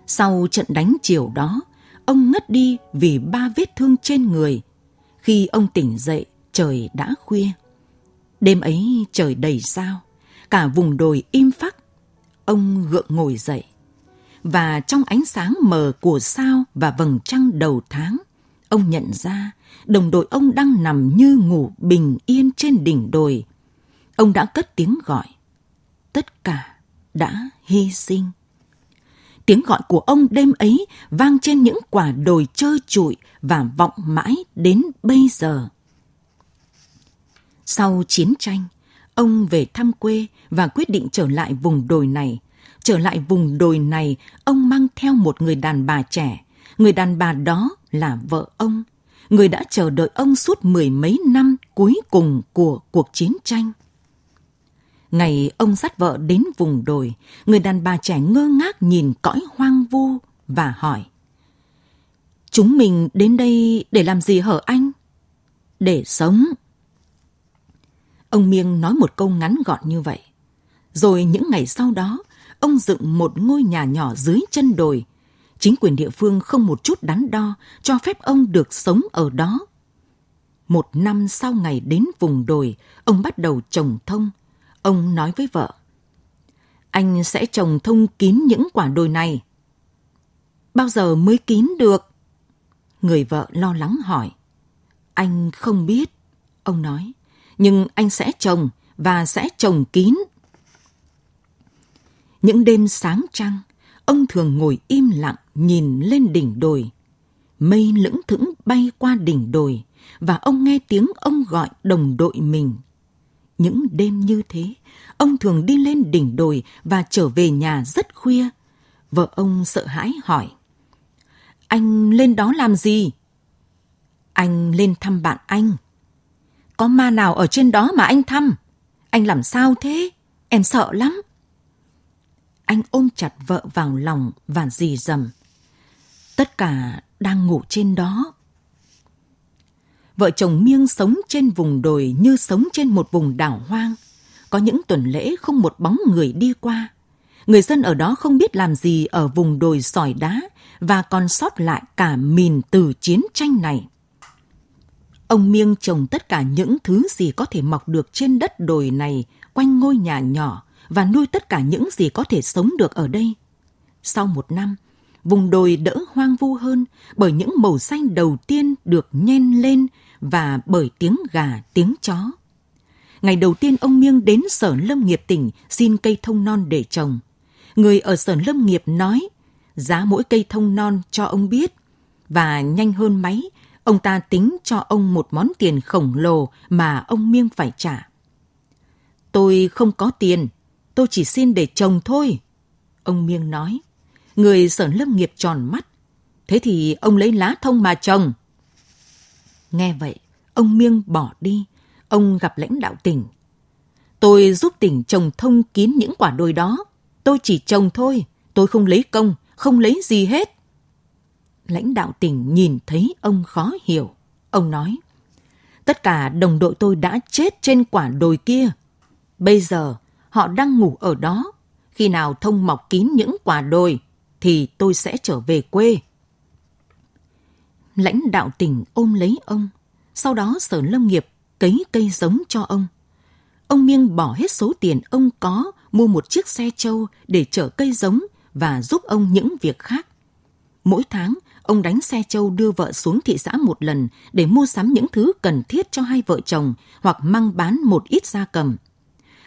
Sau trận đánh chiều đó, ông ngất đi vì ba vết thương trên người. Khi ông tỉnh dậy, trời đã khuya. Đêm ấy trời đầy sao, cả vùng đồi im phắc, Ông gượng ngồi dậy. Và trong ánh sáng mờ của sao và vầng trăng đầu tháng, ông nhận ra đồng đội ông đang nằm như ngủ bình yên trên đỉnh đồi. Ông đã cất tiếng gọi. Tất cả đã hy sinh. Tiếng gọi của ông đêm ấy vang trên những quả đồi trơ trụi và vọng mãi đến bây giờ. Sau chiến tranh, ông về thăm quê và quyết định trở lại vùng đồi này. Trở lại vùng đồi này, ông mang theo một người đàn bà trẻ. Người đàn bà đó là vợ ông, người đã chờ đợi ông suốt mười mấy năm cuối cùng của cuộc chiến tranh. Ngày ông dắt vợ đến vùng đồi, người đàn bà trẻ ngơ ngác nhìn cõi hoang vu và hỏi. Chúng mình đến đây để làm gì hở anh? Để sống, Ông Miêng nói một câu ngắn gọn như vậy. Rồi những ngày sau đó, ông dựng một ngôi nhà nhỏ dưới chân đồi. Chính quyền địa phương không một chút đắn đo cho phép ông được sống ở đó. Một năm sau ngày đến vùng đồi, ông bắt đầu trồng thông. Ông nói với vợ, anh sẽ trồng thông kín những quả đồi này. Bao giờ mới kín được? Người vợ lo lắng hỏi. Anh không biết, ông nói nhưng anh sẽ trồng và sẽ trồng kín. Những đêm sáng trăng, ông thường ngồi im lặng nhìn lên đỉnh đồi. Mây lững thững bay qua đỉnh đồi và ông nghe tiếng ông gọi đồng đội mình. Những đêm như thế, ông thường đi lên đỉnh đồi và trở về nhà rất khuya. Vợ ông sợ hãi hỏi. Anh lên đó làm gì? Anh lên thăm bạn anh. Có ma nào ở trên đó mà anh thăm? Anh làm sao thế? Em sợ lắm. Anh ôm chặt vợ vào lòng và dì dầm. Tất cả đang ngủ trên đó. Vợ chồng Miêng sống trên vùng đồi như sống trên một vùng đảo hoang. Có những tuần lễ không một bóng người đi qua. Người dân ở đó không biết làm gì ở vùng đồi sỏi đá và còn sót lại cả mìn từ chiến tranh này. Ông Miêng trồng tất cả những thứ gì có thể mọc được trên đất đồi này quanh ngôi nhà nhỏ và nuôi tất cả những gì có thể sống được ở đây. Sau một năm, vùng đồi đỡ hoang vu hơn bởi những màu xanh đầu tiên được nhen lên và bởi tiếng gà, tiếng chó. Ngày đầu tiên ông Miêng đến Sở Lâm nghiệp tỉnh xin cây thông non để trồng. Người ở Sở Lâm nghiệp nói giá mỗi cây thông non cho ông biết và nhanh hơn máy Ông ta tính cho ông một món tiền khổng lồ mà ông Miêng phải trả. Tôi không có tiền, tôi chỉ xin để chồng thôi. Ông Miêng nói, người sở lâm nghiệp tròn mắt. Thế thì ông lấy lá thông mà chồng. Nghe vậy, ông Miêng bỏ đi. Ông gặp lãnh đạo tỉnh. Tôi giúp tỉnh chồng thông kín những quả đồi đó. Tôi chỉ chồng thôi, tôi không lấy công, không lấy gì hết lãnh đạo tỉnh nhìn thấy ông khó hiểu. Ông nói, tất cả đồng đội tôi đã chết trên quả đồi kia. Bây giờ, họ đang ngủ ở đó. Khi nào thông mọc kín những quả đồi, thì tôi sẽ trở về quê. Lãnh đạo tỉnh ôm lấy ông, sau đó sở lâm nghiệp cấy cây giống cho ông. Ông Miêng bỏ hết số tiền ông có mua một chiếc xe trâu để chở cây giống và giúp ông những việc khác. Mỗi tháng, ông đánh xe châu đưa vợ xuống thị xã một lần để mua sắm những thứ cần thiết cho hai vợ chồng hoặc mang bán một ít gia cầm.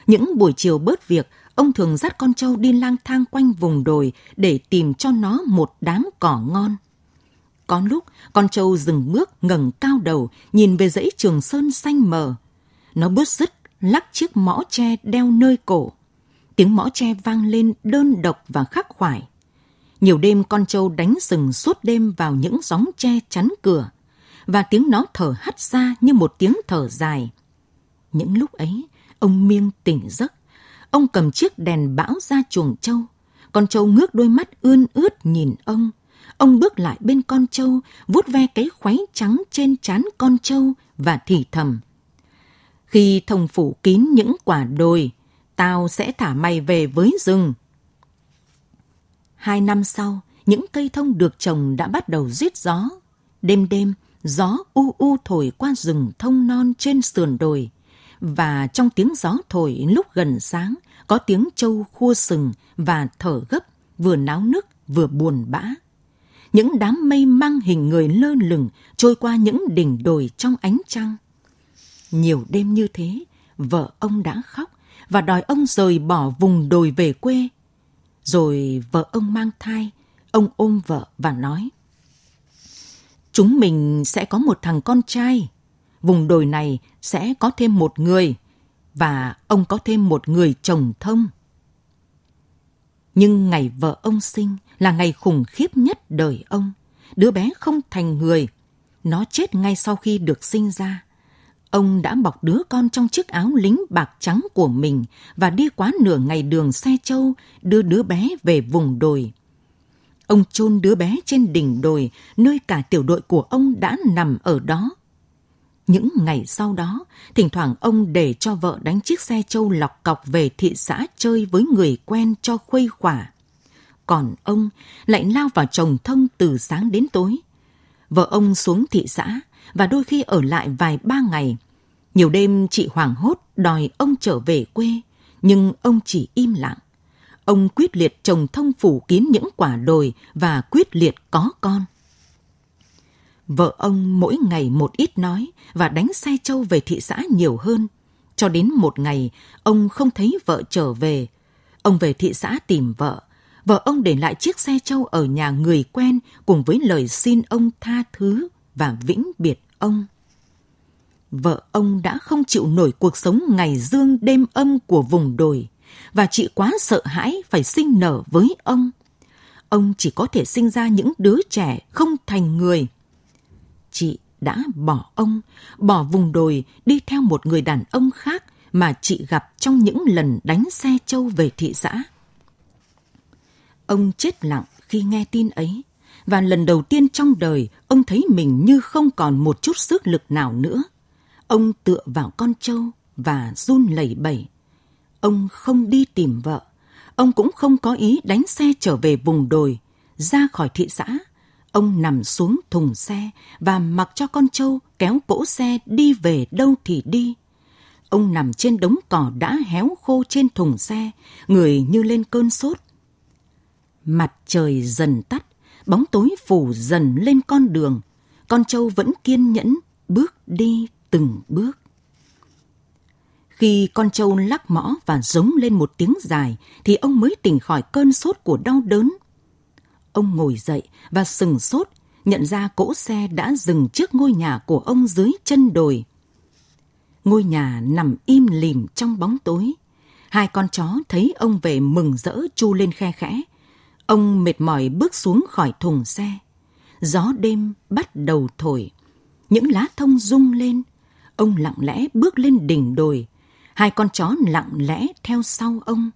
Những buổi chiều bớt việc, ông thường dắt con trâu đi lang thang quanh vùng đồi để tìm cho nó một đám cỏ ngon. Có lúc, con trâu dừng bước ngẩng cao đầu, nhìn về dãy trường sơn xanh mờ. Nó bứt rứt, lắc chiếc mõ tre đeo nơi cổ. Tiếng mõ tre vang lên đơn độc và khắc khoải. Nhiều đêm con trâu đánh rừng suốt đêm vào những gióng tre chắn cửa và tiếng nó thở hắt ra như một tiếng thở dài. Những lúc ấy, ông Miêng tỉnh giấc. Ông cầm chiếc đèn bão ra chuồng trâu. Con trâu ngước đôi mắt ươn ướt nhìn ông. Ông bước lại bên con trâu, vuốt ve cái khoáy trắng trên trán con trâu và thì thầm. Khi thông phủ kín những quả đồi, tao sẽ thả mày về với rừng. Hai năm sau, những cây thông được trồng đã bắt đầu rít gió. Đêm đêm, gió u u thổi qua rừng thông non trên sườn đồi. Và trong tiếng gió thổi lúc gần sáng, có tiếng trâu khua sừng và thở gấp, vừa náo nức vừa buồn bã. Những đám mây mang hình người lơ lửng trôi qua những đỉnh đồi trong ánh trăng. Nhiều đêm như thế, vợ ông đã khóc và đòi ông rời bỏ vùng đồi về quê rồi vợ ông mang thai, ông ôm vợ và nói. Chúng mình sẽ có một thằng con trai. Vùng đồi này sẽ có thêm một người. Và ông có thêm một người chồng thông. Nhưng ngày vợ ông sinh là ngày khủng khiếp nhất đời ông. Đứa bé không thành người. Nó chết ngay sau khi được sinh ra. Ông đã bọc đứa con trong chiếc áo lính bạc trắng của mình và đi quá nửa ngày đường xe châu đưa đứa bé về vùng đồi. Ông chôn đứa bé trên đỉnh đồi nơi cả tiểu đội của ông đã nằm ở đó. Những ngày sau đó, thỉnh thoảng ông để cho vợ đánh chiếc xe châu lọc cọc về thị xã chơi với người quen cho khuây khỏa. Còn ông lại lao vào chồng thông từ sáng đến tối. Vợ ông xuống thị xã, và đôi khi ở lại vài ba ngày. Nhiều đêm chị hoảng hốt đòi ông trở về quê, nhưng ông chỉ im lặng. Ông quyết liệt trồng thông phủ kín những quả đồi và quyết liệt có con. Vợ ông mỗi ngày một ít nói và đánh xe châu về thị xã nhiều hơn. Cho đến một ngày, ông không thấy vợ trở về. Ông về thị xã tìm vợ, vợ ông để lại chiếc xe trâu ở nhà người quen cùng với lời xin ông tha thứ và vĩnh biệt ông. Vợ ông đã không chịu nổi cuộc sống ngày dương đêm âm của vùng đồi và chị quá sợ hãi phải sinh nở với ông. Ông chỉ có thể sinh ra những đứa trẻ không thành người. Chị đã bỏ ông, bỏ vùng đồi đi theo một người đàn ông khác mà chị gặp trong những lần đánh xe châu về thị xã. Ông chết lặng khi nghe tin ấy và lần đầu tiên trong đời ông thấy mình như không còn một chút sức lực nào nữa. Ông tựa vào con trâu và run lẩy bẩy. Ông không đi tìm vợ, ông cũng không có ý đánh xe trở về vùng đồi, ra khỏi thị xã. Ông nằm xuống thùng xe và mặc cho con trâu kéo cỗ xe đi về đâu thì đi. Ông nằm trên đống cỏ đã héo khô trên thùng xe, người như lên cơn sốt. Mặt trời dần tắt, bóng tối phủ dần lên con đường, con trâu vẫn kiên nhẫn bước đi từng bước. Khi con trâu lắc mõ và giống lên một tiếng dài thì ông mới tỉnh khỏi cơn sốt của đau đớn. Ông ngồi dậy và sừng sốt, nhận ra cỗ xe đã dừng trước ngôi nhà của ông dưới chân đồi. Ngôi nhà nằm im lìm trong bóng tối. Hai con chó thấy ông về mừng rỡ chu lên khe khẽ. Ông mệt mỏi bước xuống khỏi thùng xe. Gió đêm bắt đầu thổi. Những lá thông rung lên. Ông lặng lẽ bước lên đỉnh đồi. Hai con chó lặng lẽ theo sau ông.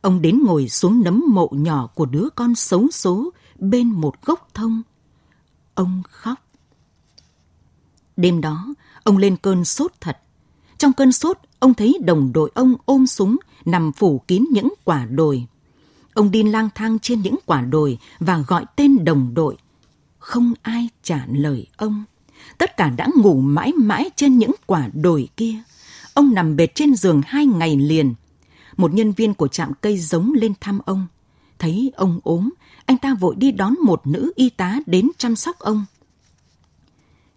Ông đến ngồi xuống nấm mộ nhỏ của đứa con xấu số bên một gốc thông. Ông khóc. Đêm đó, ông lên cơn sốt thật. Trong cơn sốt, ông thấy đồng đội ông ôm súng nằm phủ kín những quả đồi. Ông đi lang thang trên những quả đồi và gọi tên đồng đội. Không ai trả lời ông. Tất cả đã ngủ mãi mãi trên những quả đồi kia. Ông nằm bệt trên giường hai ngày liền. Một nhân viên của trạm cây giống lên thăm ông. Thấy ông ốm, anh ta vội đi đón một nữ y tá đến chăm sóc ông.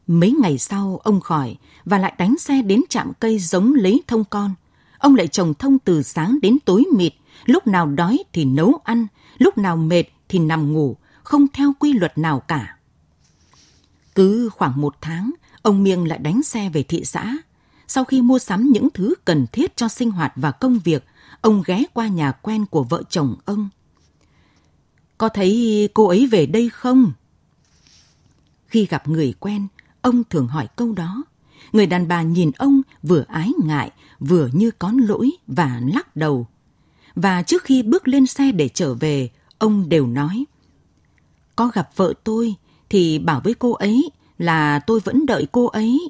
Mấy ngày sau, ông khỏi và lại đánh xe đến trạm cây giống lấy thông con. Ông lại trồng thông từ sáng đến tối mịt – lúc nào đói thì nấu ăn, lúc nào mệt thì nằm ngủ, không theo quy luật nào cả. Cứ khoảng một tháng, ông Miêng lại đánh xe về thị xã. Sau khi mua sắm những thứ cần thiết cho sinh hoạt và công việc, ông ghé qua nhà quen của vợ chồng ông. Có thấy cô ấy về đây không? Khi gặp người quen, ông thường hỏi câu đó. Người đàn bà nhìn ông vừa ái ngại, vừa như có lỗi và lắc đầu và trước khi bước lên xe để trở về, ông đều nói: "Có gặp vợ tôi thì bảo với cô ấy là tôi vẫn đợi cô ấy."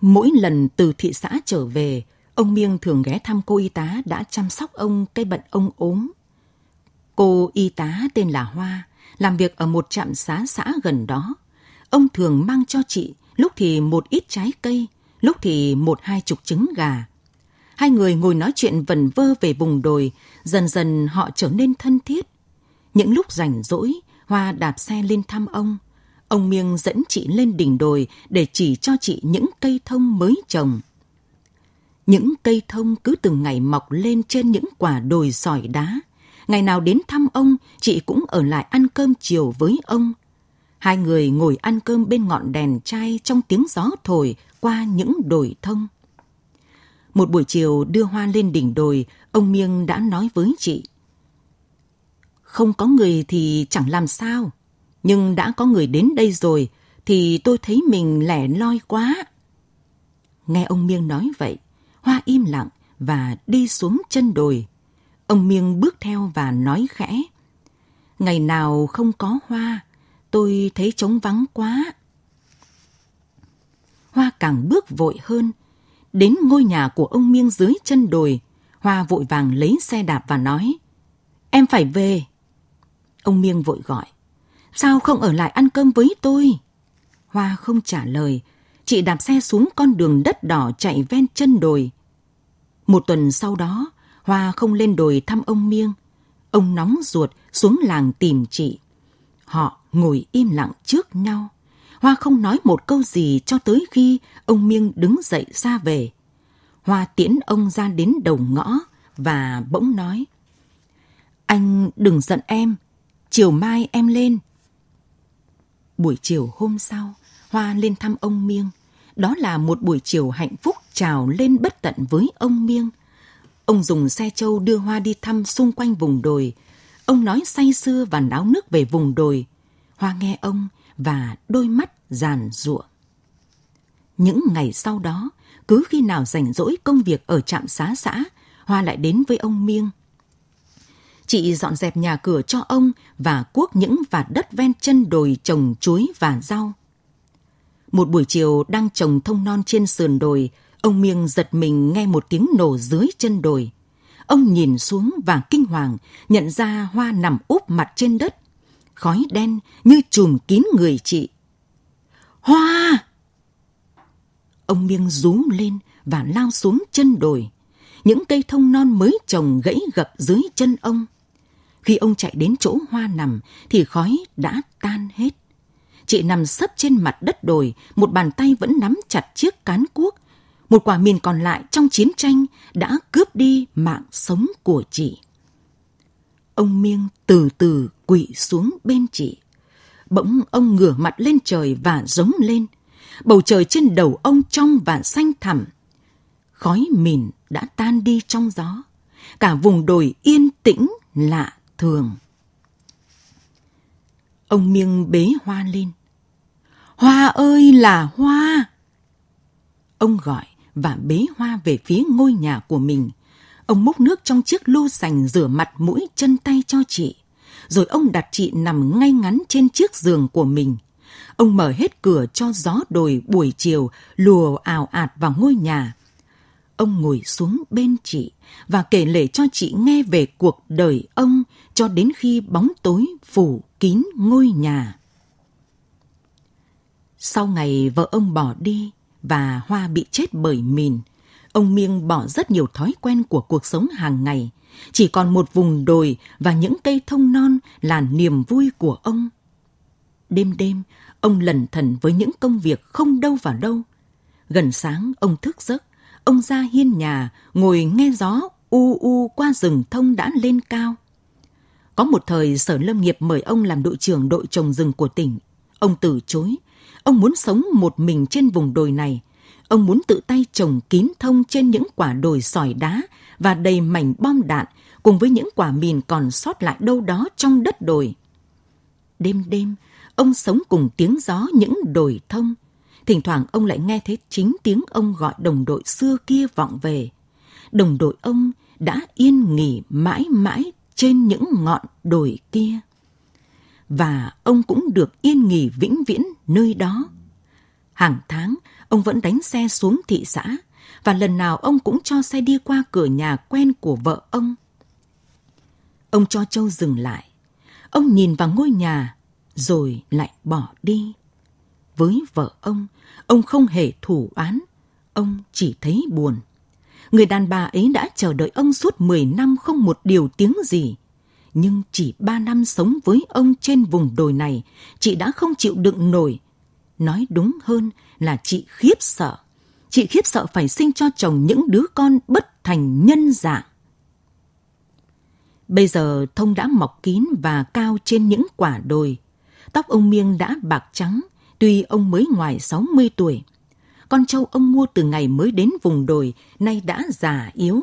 Mỗi lần từ thị xã trở về, ông Miên thường ghé thăm cô y tá đã chăm sóc ông cây bệnh ông ốm. Cô y tá tên là Hoa, làm việc ở một trạm xá xã gần đó. Ông thường mang cho chị lúc thì một ít trái cây, lúc thì một hai chục trứng gà, hai người ngồi nói chuyện vẩn vơ về vùng đồi, dần dần họ trở nên thân thiết. Những lúc rảnh rỗi, Hoa đạp xe lên thăm ông. Ông Miêng dẫn chị lên đỉnh đồi để chỉ cho chị những cây thông mới trồng. Những cây thông cứ từng ngày mọc lên trên những quả đồi sỏi đá. Ngày nào đến thăm ông, chị cũng ở lại ăn cơm chiều với ông. Hai người ngồi ăn cơm bên ngọn đèn chai trong tiếng gió thổi qua những đồi thông. Một buổi chiều đưa hoa lên đỉnh đồi, ông Miêng đã nói với chị. Không có người thì chẳng làm sao, nhưng đã có người đến đây rồi thì tôi thấy mình lẻ loi quá. Nghe ông Miêng nói vậy, Hoa im lặng và đi xuống chân đồi. Ông Miêng bước theo và nói khẽ. Ngày nào không có hoa, tôi thấy trống vắng quá. Hoa càng bước vội hơn, Đến ngôi nhà của ông Miên dưới chân đồi, Hoa vội vàng lấy xe đạp và nói, Em phải về. Ông Miên vội gọi, Sao không ở lại ăn cơm với tôi? Hoa không trả lời, chị đạp xe xuống con đường đất đỏ chạy ven chân đồi. Một tuần sau đó, Hoa không lên đồi thăm ông Miên. Ông nóng ruột xuống làng tìm chị. Họ ngồi im lặng trước nhau. Hoa không nói một câu gì cho tới khi ông Miêng đứng dậy ra về. Hoa tiễn ông ra đến đầu ngõ và bỗng nói. Anh đừng giận em, chiều mai em lên. Buổi chiều hôm sau, Hoa lên thăm ông Miêng. Đó là một buổi chiều hạnh phúc trào lên bất tận với ông Miêng. Ông dùng xe châu đưa Hoa đi thăm xung quanh vùng đồi. Ông nói say sưa và náo nước về vùng đồi. Hoa nghe ông, và đôi mắt giàn ruộng. Những ngày sau đó, cứ khi nào rảnh rỗi công việc ở trạm xá xã, Hoa lại đến với ông Miêng. Chị dọn dẹp nhà cửa cho ông và cuốc những vạt đất ven chân đồi trồng chuối và rau. Một buổi chiều đang trồng thông non trên sườn đồi, ông Miêng giật mình nghe một tiếng nổ dưới chân đồi. Ông nhìn xuống và kinh hoàng, nhận ra Hoa nằm úp mặt trên đất, khói đen như chùm kín người chị. Hoa! Ông Miêng rú lên và lao xuống chân đồi. Những cây thông non mới trồng gãy gập dưới chân ông. Khi ông chạy đến chỗ hoa nằm thì khói đã tan hết. Chị nằm sấp trên mặt đất đồi, một bàn tay vẫn nắm chặt chiếc cán cuốc. Một quả mìn còn lại trong chiến tranh đã cướp đi mạng sống của chị. Ông Miêng từ từ quỵ xuống bên chị. Bỗng ông ngửa mặt lên trời và giống lên. Bầu trời trên đầu ông trong và xanh thẳm. Khói mìn đã tan đi trong gió. Cả vùng đồi yên tĩnh lạ thường. Ông Miêng bế hoa lên. Hoa ơi là hoa! Ông gọi và bế hoa về phía ngôi nhà của mình – Ông múc nước trong chiếc lu sành rửa mặt mũi chân tay cho chị. Rồi ông đặt chị nằm ngay ngắn trên chiếc giường của mình. Ông mở hết cửa cho gió đồi buổi chiều lùa ào ạt vào ngôi nhà. Ông ngồi xuống bên chị và kể lể cho chị nghe về cuộc đời ông cho đến khi bóng tối phủ kín ngôi nhà. Sau ngày vợ ông bỏ đi và Hoa bị chết bởi mìn, ông Miêng bỏ rất nhiều thói quen của cuộc sống hàng ngày. Chỉ còn một vùng đồi và những cây thông non là niềm vui của ông. Đêm đêm, ông lẩn thẩn với những công việc không đâu vào đâu. Gần sáng, ông thức giấc, ông ra hiên nhà, ngồi nghe gió u u qua rừng thông đã lên cao. Có một thời Sở Lâm nghiệp mời ông làm đội trưởng đội trồng rừng của tỉnh. Ông từ chối. Ông muốn sống một mình trên vùng đồi này – Ông muốn tự tay trồng kín thông trên những quả đồi sỏi đá và đầy mảnh bom đạn cùng với những quả mìn còn sót lại đâu đó trong đất đồi. Đêm đêm, ông sống cùng tiếng gió những đồi thông. Thỉnh thoảng ông lại nghe thấy chính tiếng ông gọi đồng đội xưa kia vọng về. Đồng đội ông đã yên nghỉ mãi mãi trên những ngọn đồi kia. Và ông cũng được yên nghỉ vĩnh viễn nơi đó. Hàng tháng, ông vẫn đánh xe xuống thị xã và lần nào ông cũng cho xe đi qua cửa nhà quen của vợ ông. Ông cho Châu dừng lại. Ông nhìn vào ngôi nhà rồi lại bỏ đi. Với vợ ông, ông không hề thủ án, ông chỉ thấy buồn. Người đàn bà ấy đã chờ đợi ông suốt 10 năm không một điều tiếng gì. Nhưng chỉ 3 năm sống với ông trên vùng đồi này, chị đã không chịu đựng nổi nói đúng hơn là chị khiếp sợ. Chị khiếp sợ phải sinh cho chồng những đứa con bất thành nhân dạng. Bây giờ thông đã mọc kín và cao trên những quả đồi. Tóc ông Miên đã bạc trắng, tuy ông mới ngoài 60 tuổi. Con trâu ông mua từ ngày mới đến vùng đồi, nay đã già yếu.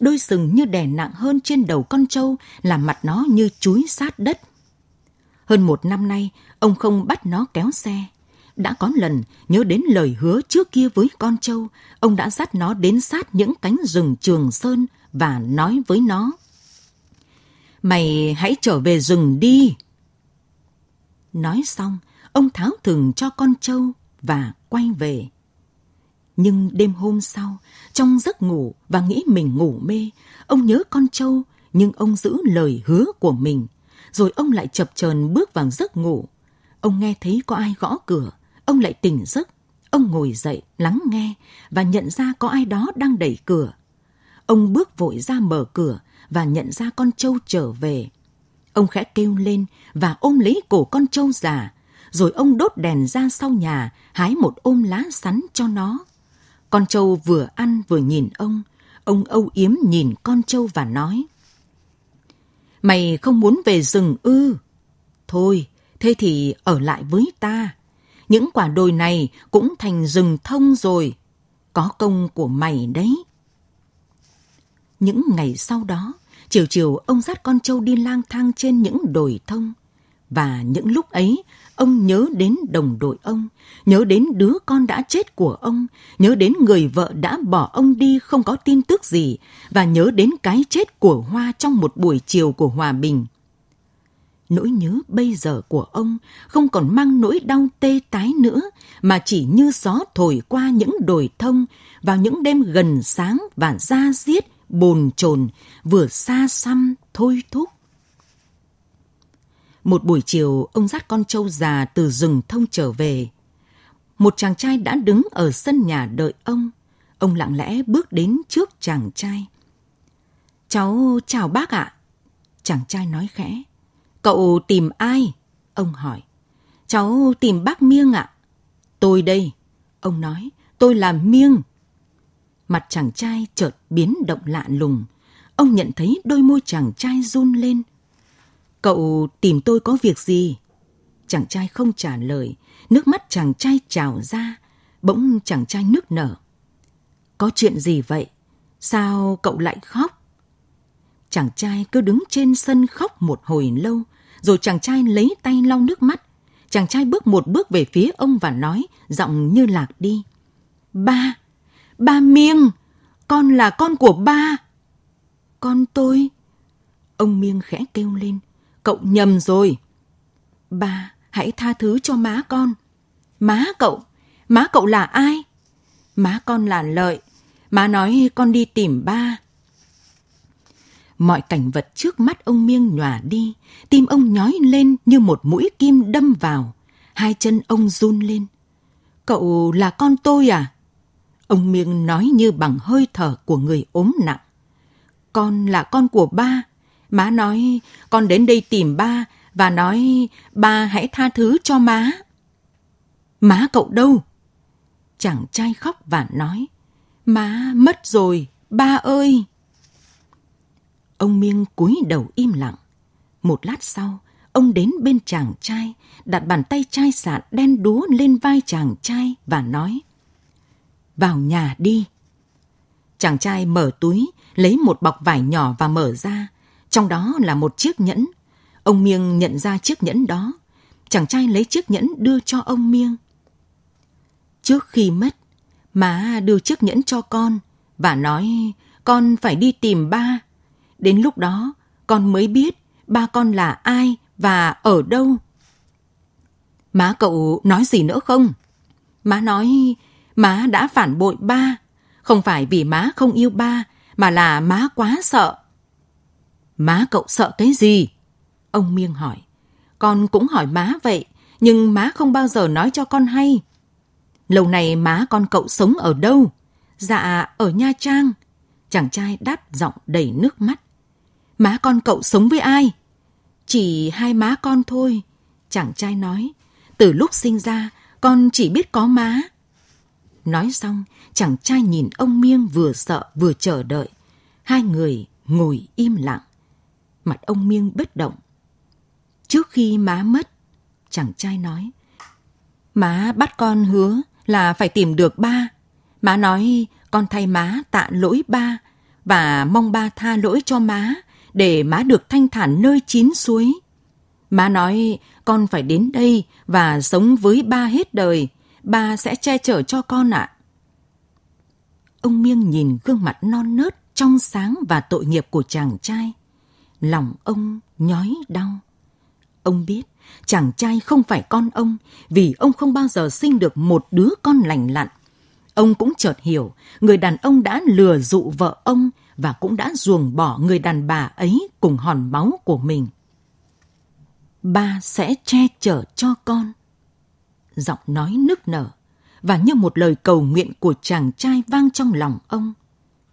Đôi sừng như đè nặng hơn trên đầu con trâu, làm mặt nó như chúi sát đất. Hơn một năm nay, ông không bắt nó kéo xe đã có lần nhớ đến lời hứa trước kia với con trâu, ông đã dắt nó đến sát những cánh rừng Trường Sơn và nói với nó. Mày hãy trở về rừng đi. Nói xong, ông tháo thừng cho con trâu và quay về. Nhưng đêm hôm sau, trong giấc ngủ và nghĩ mình ngủ mê, ông nhớ con trâu nhưng ông giữ lời hứa của mình. Rồi ông lại chập chờn bước vào giấc ngủ. Ông nghe thấy có ai gõ cửa ông lại tỉnh giấc. Ông ngồi dậy, lắng nghe và nhận ra có ai đó đang đẩy cửa. Ông bước vội ra mở cửa và nhận ra con trâu trở về. Ông khẽ kêu lên và ôm lấy cổ con trâu già, rồi ông đốt đèn ra sau nhà, hái một ôm lá sắn cho nó. Con trâu vừa ăn vừa nhìn ông, ông âu yếm nhìn con trâu và nói. Mày không muốn về rừng ư? Thôi, thế thì ở lại với ta, những quả đồi này cũng thành rừng thông rồi. Có công của mày đấy. Những ngày sau đó, chiều chiều ông dắt con trâu đi lang thang trên những đồi thông. Và những lúc ấy, ông nhớ đến đồng đội ông, nhớ đến đứa con đã chết của ông, nhớ đến người vợ đã bỏ ông đi không có tin tức gì và nhớ đến cái chết của Hoa trong một buổi chiều của Hòa Bình nỗi nhớ bây giờ của ông không còn mang nỗi đau tê tái nữa mà chỉ như gió thổi qua những đồi thông vào những đêm gần sáng và da diết bồn chồn vừa xa xăm thôi thúc một buổi chiều ông dắt con trâu già từ rừng thông trở về một chàng trai đã đứng ở sân nhà đợi ông ông lặng lẽ bước đến trước chàng trai cháu chào bác ạ à. chàng trai nói khẽ Cậu tìm ai? Ông hỏi. Cháu tìm bác Miêng ạ. Tôi đây. Ông nói, tôi là Miêng. Mặt chàng trai chợt biến động lạ lùng. Ông nhận thấy đôi môi chàng trai run lên. Cậu tìm tôi có việc gì? Chàng trai không trả lời. Nước mắt chàng trai trào ra. Bỗng chàng trai nước nở. Có chuyện gì vậy? Sao cậu lại khóc? chàng trai cứ đứng trên sân khóc một hồi lâu, rồi chàng trai lấy tay lau nước mắt. Chàng trai bước một bước về phía ông và nói, giọng như lạc đi. Ba, ba Miêng, con là con của ba. Con tôi. Ông Miêng khẽ kêu lên, cậu nhầm rồi. Ba, hãy tha thứ cho má con. Má cậu, má cậu là ai? Má con là Lợi. Má nói con đi tìm ba mọi cảnh vật trước mắt ông Miêng nhòa đi, tim ông nhói lên như một mũi kim đâm vào, hai chân ông run lên. Cậu là con tôi à? Ông Miêng nói như bằng hơi thở của người ốm nặng. Con là con của ba. Má nói con đến đây tìm ba và nói ba hãy tha thứ cho má. Má cậu đâu? Chàng trai khóc và nói. Má mất rồi, ba ơi! Ông Miêng cúi đầu im lặng. Một lát sau, ông đến bên chàng trai, đặt bàn tay chai sạn đen đúa lên vai chàng trai và nói Vào nhà đi. Chàng trai mở túi, lấy một bọc vải nhỏ và mở ra. Trong đó là một chiếc nhẫn. Ông Miêng nhận ra chiếc nhẫn đó. Chàng trai lấy chiếc nhẫn đưa cho ông Miêng. Trước khi mất, má đưa chiếc nhẫn cho con và nói con phải đi tìm ba Đến lúc đó, con mới biết ba con là ai và ở đâu. Má cậu nói gì nữa không? Má nói má đã phản bội ba. Không phải vì má không yêu ba, mà là má quá sợ. Má cậu sợ cái gì? Ông Miên hỏi. Con cũng hỏi má vậy, nhưng má không bao giờ nói cho con hay. Lâu nay má con cậu sống ở đâu? Dạ, ở Nha Trang. Chàng trai đáp giọng đầy nước mắt má con cậu sống với ai? Chỉ hai má con thôi, chàng trai nói. Từ lúc sinh ra, con chỉ biết có má. Nói xong, chàng trai nhìn ông Miêng vừa sợ vừa chờ đợi. Hai người ngồi im lặng. Mặt ông Miêng bất động. Trước khi má mất, chàng trai nói. Má bắt con hứa là phải tìm được ba. Má nói con thay má tạ lỗi ba và mong ba tha lỗi cho má để má được thanh thản nơi chín suối. Má nói con phải đến đây và sống với ba hết đời, ba sẽ che chở cho con ạ. Ông Miêng nhìn gương mặt non nớt, trong sáng và tội nghiệp của chàng trai. Lòng ông nhói đau. Ông biết chàng trai không phải con ông vì ông không bao giờ sinh được một đứa con lành lặn. Ông cũng chợt hiểu người đàn ông đã lừa dụ vợ ông và cũng đã ruồng bỏ người đàn bà ấy cùng hòn máu của mình. Ba sẽ che chở cho con. Giọng nói nức nở và như một lời cầu nguyện của chàng trai vang trong lòng ông.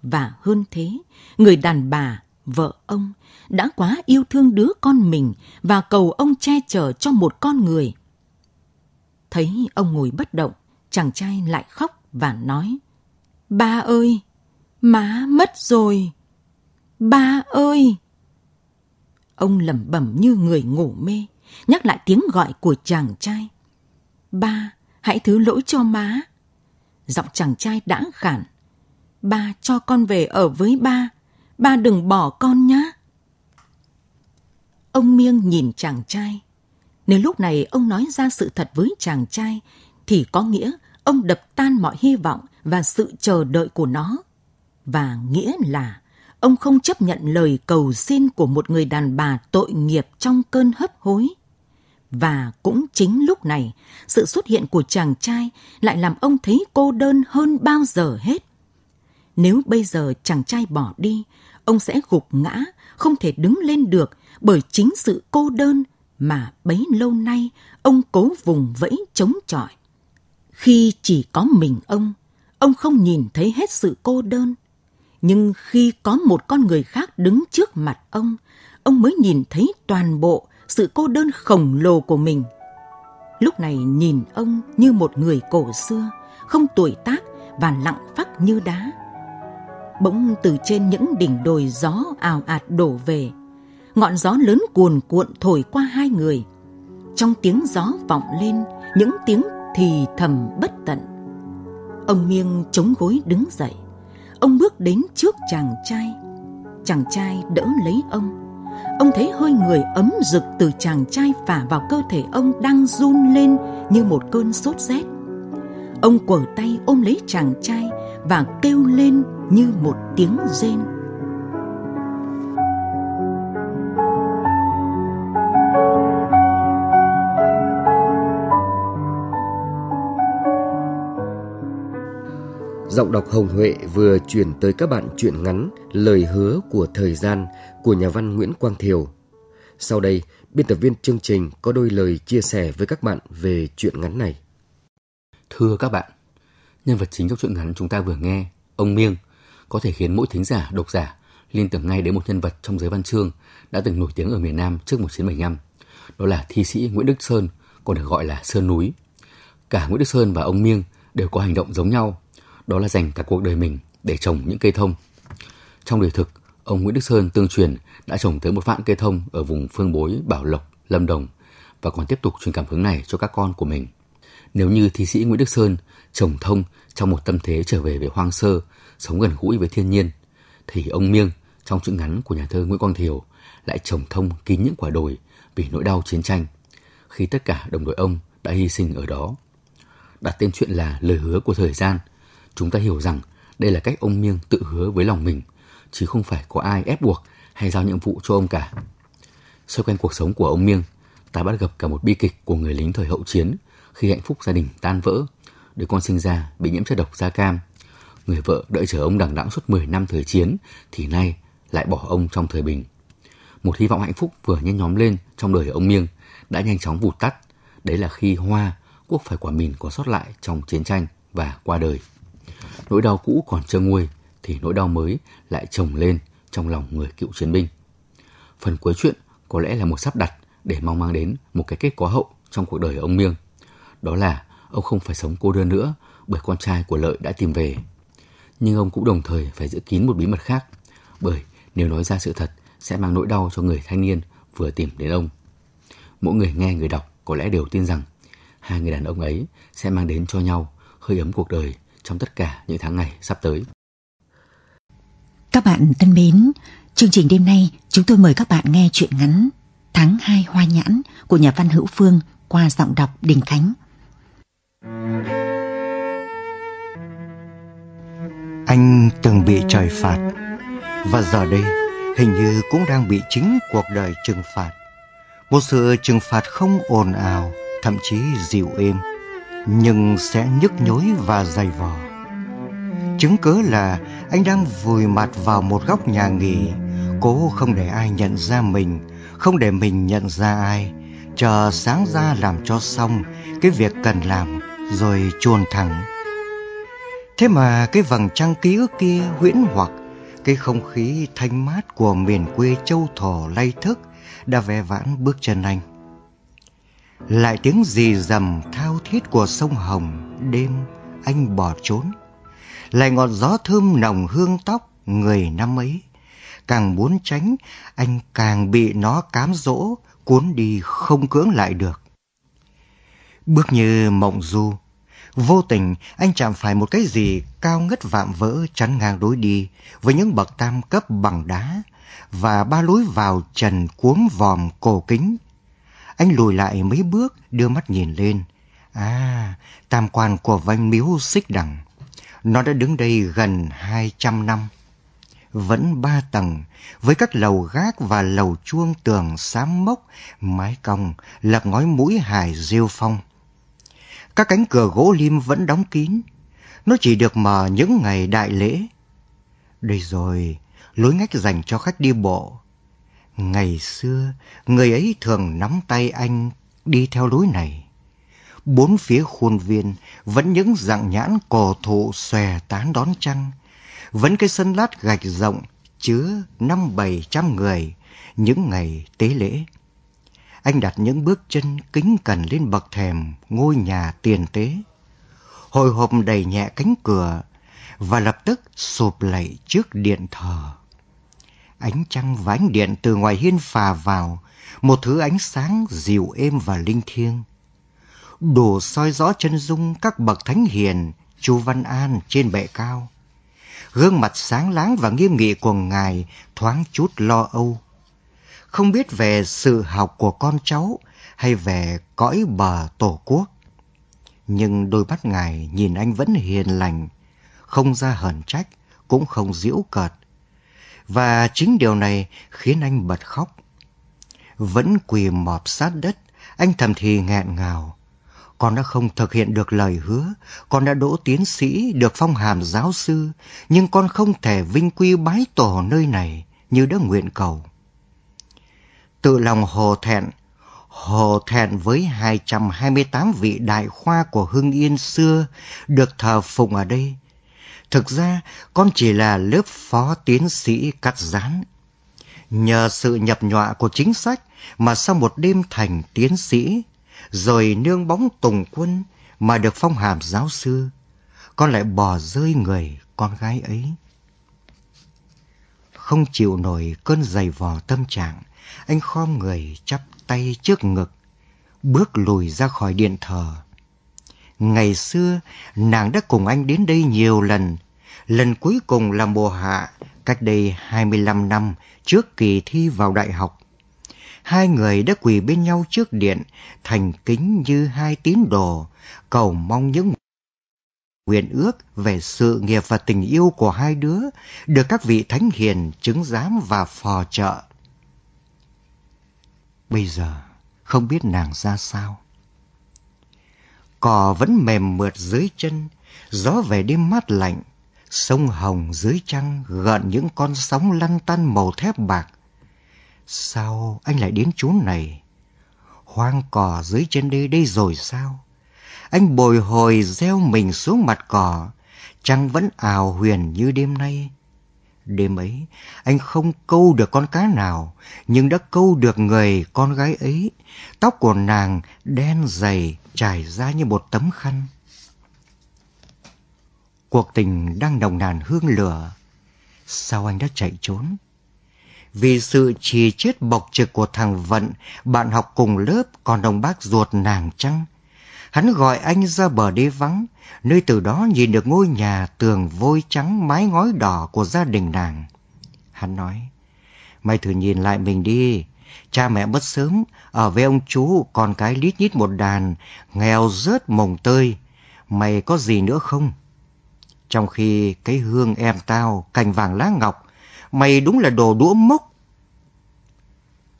Và hơn thế, người đàn bà, vợ ông, đã quá yêu thương đứa con mình và cầu ông che chở cho một con người. Thấy ông ngồi bất động, chàng trai lại khóc và nói, Ba ơi, má mất rồi. Ba ơi! Ông lẩm bẩm như người ngủ mê, nhắc lại tiếng gọi của chàng trai. Ba, hãy thứ lỗi cho má. Giọng chàng trai đã khản. Ba cho con về ở với ba, ba đừng bỏ con nhé. Ông Miêng nhìn chàng trai. Nếu lúc này ông nói ra sự thật với chàng trai, thì có nghĩa ông đập tan mọi hy vọng và sự chờ đợi của nó và nghĩa là ông không chấp nhận lời cầu xin của một người đàn bà tội nghiệp trong cơn hấp hối. Và cũng chính lúc này, sự xuất hiện của chàng trai lại làm ông thấy cô đơn hơn bao giờ hết. Nếu bây giờ chàng trai bỏ đi, ông sẽ gục ngã, không thể đứng lên được bởi chính sự cô đơn mà bấy lâu nay ông cố vùng vẫy chống chọi. Khi chỉ có mình ông, ông không nhìn thấy hết sự cô đơn – nhưng khi có một con người khác đứng trước mặt ông ông mới nhìn thấy toàn bộ sự cô đơn khổng lồ của mình lúc này nhìn ông như một người cổ xưa không tuổi tác và lặng phắc như đá bỗng từ trên những đỉnh đồi gió ào ạt đổ về ngọn gió lớn cuồn cuộn thổi qua hai người trong tiếng gió vọng lên những tiếng thì thầm bất tận ông miêng chống gối đứng dậy ông bước đến trước chàng trai chàng trai đỡ lấy ông ông thấy hơi người ấm rực từ chàng trai phả vào cơ thể ông đang run lên như một cơn sốt rét ông quở tay ôm lấy chàng trai và kêu lên như một tiếng rên Giọng đọc Hồng Huệ vừa chuyển tới các bạn truyện ngắn Lời hứa của thời gian của nhà văn Nguyễn Quang Thiều. Sau đây, biên tập viên chương trình có đôi lời chia sẻ với các bạn về truyện ngắn này. Thưa các bạn, nhân vật chính trong truyện ngắn chúng ta vừa nghe, ông Miêng, có thể khiến mỗi thính giả, độc giả liên tưởng ngay đến một nhân vật trong giới văn chương đã từng nổi tiếng ở miền Nam trước 1975. Đó là thi sĩ Nguyễn Đức Sơn, còn được gọi là Sơn Núi. Cả Nguyễn Đức Sơn và ông Miêng đều có hành động giống nhau đó là dành cả cuộc đời mình để trồng những cây thông. Trong đời thực, ông Nguyễn Đức Sơn tương truyền đã trồng tới một vạn cây thông ở vùng Phương Bối, Bảo Lộc, Lâm Đồng và còn tiếp tục truyền cảm hứng này cho các con của mình. Nếu như thi sĩ Nguyễn Đức Sơn trồng thông trong một tâm thế trở về về hoang sơ, sống gần gũi với thiên nhiên, thì ông Miêng trong chữ ngắn của nhà thơ Nguyễn Quang Thiều lại trồng thông kín những quả đồi vì nỗi đau chiến tranh, khi tất cả đồng đội ông đã hy sinh ở đó. Đặt tên chuyện là lời hứa của thời gian – chúng ta hiểu rằng đây là cách ông Miêng tự hứa với lòng mình, chứ không phải có ai ép buộc hay giao nhiệm vụ cho ông cả. Xoay quanh cuộc sống của ông Miêng, ta bắt gặp cả một bi kịch của người lính thời hậu chiến khi hạnh phúc gia đình tan vỡ, đứa con sinh ra bị nhiễm chất độc da cam. Người vợ đợi chờ ông đằng đẵng suốt 10 năm thời chiến thì nay lại bỏ ông trong thời bình. Một hy vọng hạnh phúc vừa nhen nhóm lên trong đời ông Miêng đã nhanh chóng vụt tắt. Đấy là khi Hoa, quốc phải quả mìn có sót lại trong chiến tranh và qua đời nỗi đau cũ còn chưa nguôi thì nỗi đau mới lại chồng lên trong lòng người cựu chiến binh. Phần cuối chuyện có lẽ là một sắp đặt để mong mang đến một cái kết có hậu trong cuộc đời ông Miêng. Đó là ông không phải sống cô đơn nữa bởi con trai của Lợi đã tìm về. Nhưng ông cũng đồng thời phải giữ kín một bí mật khác bởi nếu nói ra sự thật sẽ mang nỗi đau cho người thanh niên vừa tìm đến ông. Mỗi người nghe người đọc có lẽ đều tin rằng hai người đàn ông ấy sẽ mang đến cho nhau hơi ấm cuộc đời trong tất cả những tháng ngày sắp tới. Các bạn thân mến, chương trình đêm nay chúng tôi mời các bạn nghe truyện ngắn Tháng 2 Hoa Nhãn của nhà văn Hữu Phương qua giọng đọc Đình Khánh. Anh từng bị trời phạt và giờ đây hình như cũng đang bị chính cuộc đời trừng phạt. Một sự trừng phạt không ồn ào, thậm chí dịu êm nhưng sẽ nhức nhối và dày vò. Chứng cớ là anh đang vùi mặt vào một góc nhà nghỉ, cố không để ai nhận ra mình, không để mình nhận ra ai, chờ sáng ra làm cho xong cái việc cần làm rồi chuồn thẳng. Thế mà cái vầng trăng ký ức kia huyễn hoặc, cái không khí thanh mát của miền quê châu thổ lay thức đã ve vãn bước chân anh lại tiếng rì rầm thao thiết của sông Hồng đêm anh bỏ trốn. Lại ngọn gió thơm nồng hương tóc người năm ấy. Càng muốn tránh, anh càng bị nó cám dỗ, cuốn đi không cưỡng lại được. Bước như mộng du, vô tình anh chạm phải một cái gì cao ngất vạm vỡ chắn ngang lối đi với những bậc tam cấp bằng đá và ba lối vào trần cuốn vòm cổ kính anh lùi lại mấy bước, đưa mắt nhìn lên. À, tam quan của vanh miếu xích đẳng. Nó đã đứng đây gần 200 năm. Vẫn ba tầng, với các lầu gác và lầu chuông tường xám mốc, mái cong, lập ngói mũi hài rêu phong. Các cánh cửa gỗ lim vẫn đóng kín. Nó chỉ được mở những ngày đại lễ. Đây rồi, lối ngách dành cho khách đi bộ Ngày xưa, người ấy thường nắm tay anh đi theo lối này. Bốn phía khuôn viên vẫn những dạng nhãn cỏ thụ xòe tán đón trăng. Vẫn cái sân lát gạch rộng chứa năm bảy trăm người những ngày tế lễ. Anh đặt những bước chân kính cẩn lên bậc thềm ngôi nhà tiền tế. Hồi hộp đầy nhẹ cánh cửa và lập tức sụp lạy trước điện thờ. Ánh trăng vánh điện từ ngoài hiên phà vào, một thứ ánh sáng dịu êm và linh thiêng. đổ soi rõ chân dung các bậc thánh hiền, chu Văn An trên bệ cao. Gương mặt sáng láng và nghiêm nghị của ngài thoáng chút lo âu. Không biết về sự học của con cháu hay về cõi bờ tổ quốc. Nhưng đôi mắt ngài nhìn anh vẫn hiền lành, không ra hờn trách, cũng không giễu cợt, và chính điều này khiến anh bật khóc. Vẫn quỳ mọp sát đất, anh thầm thì nghẹn ngào. Con đã không thực hiện được lời hứa, con đã đỗ tiến sĩ, được phong hàm giáo sư, nhưng con không thể vinh quy bái tổ nơi này như đã nguyện cầu. Tự lòng hồ thẹn, hồ thẹn với 228 vị đại khoa của Hưng Yên xưa được thờ phụng ở đây Thực ra, con chỉ là lớp phó tiến sĩ cắt rán. Nhờ sự nhập nhọa của chính sách mà sau một đêm thành tiến sĩ, rồi nương bóng tùng quân mà được phong hàm giáo sư, con lại bỏ rơi người con gái ấy. Không chịu nổi cơn dày vò tâm trạng, anh khom người chắp tay trước ngực, bước lùi ra khỏi điện thờ Ngày xưa, nàng đã cùng anh đến đây nhiều lần. Lần cuối cùng là mùa hạ, cách đây hai mươi 25 năm trước kỳ thi vào đại học. Hai người đã quỳ bên nhau trước điện, thành kính như hai tín đồ, cầu mong những nguyện ước về sự nghiệp và tình yêu của hai đứa được các vị thánh hiền chứng giám và phò trợ. Bây giờ không biết nàng ra sao. Cỏ vẫn mềm mượt dưới chân, gió về đêm mát lạnh, sông hồng dưới trăng gợn những con sóng lăn tăn màu thép bạc. Sao anh lại đến chốn này? Hoang cỏ dưới chân đây đây rồi sao? Anh bồi hồi gieo mình xuống mặt cỏ, trăng vẫn ảo huyền như đêm nay, Đêm ấy, anh không câu được con cá nào, nhưng đã câu được người con gái ấy. Tóc của nàng đen dày, trải ra như một tấm khăn. Cuộc tình đang nồng nàn hương lửa. Sao anh đã chạy trốn? Vì sự trì chết bộc trực của thằng Vận, bạn học cùng lớp còn đồng bác ruột nàng chăng? Hắn gọi anh ra bờ đê vắng, nơi từ đó nhìn được ngôi nhà tường vôi trắng mái ngói đỏ của gia đình nàng. Hắn nói, mày thử nhìn lại mình đi. Cha mẹ mất sớm, ở với ông chú còn cái lít nhít một đàn, nghèo rớt mồng tơi. Mày có gì nữa không? Trong khi cái hương em tao cành vàng lá ngọc, mày đúng là đồ đũa mốc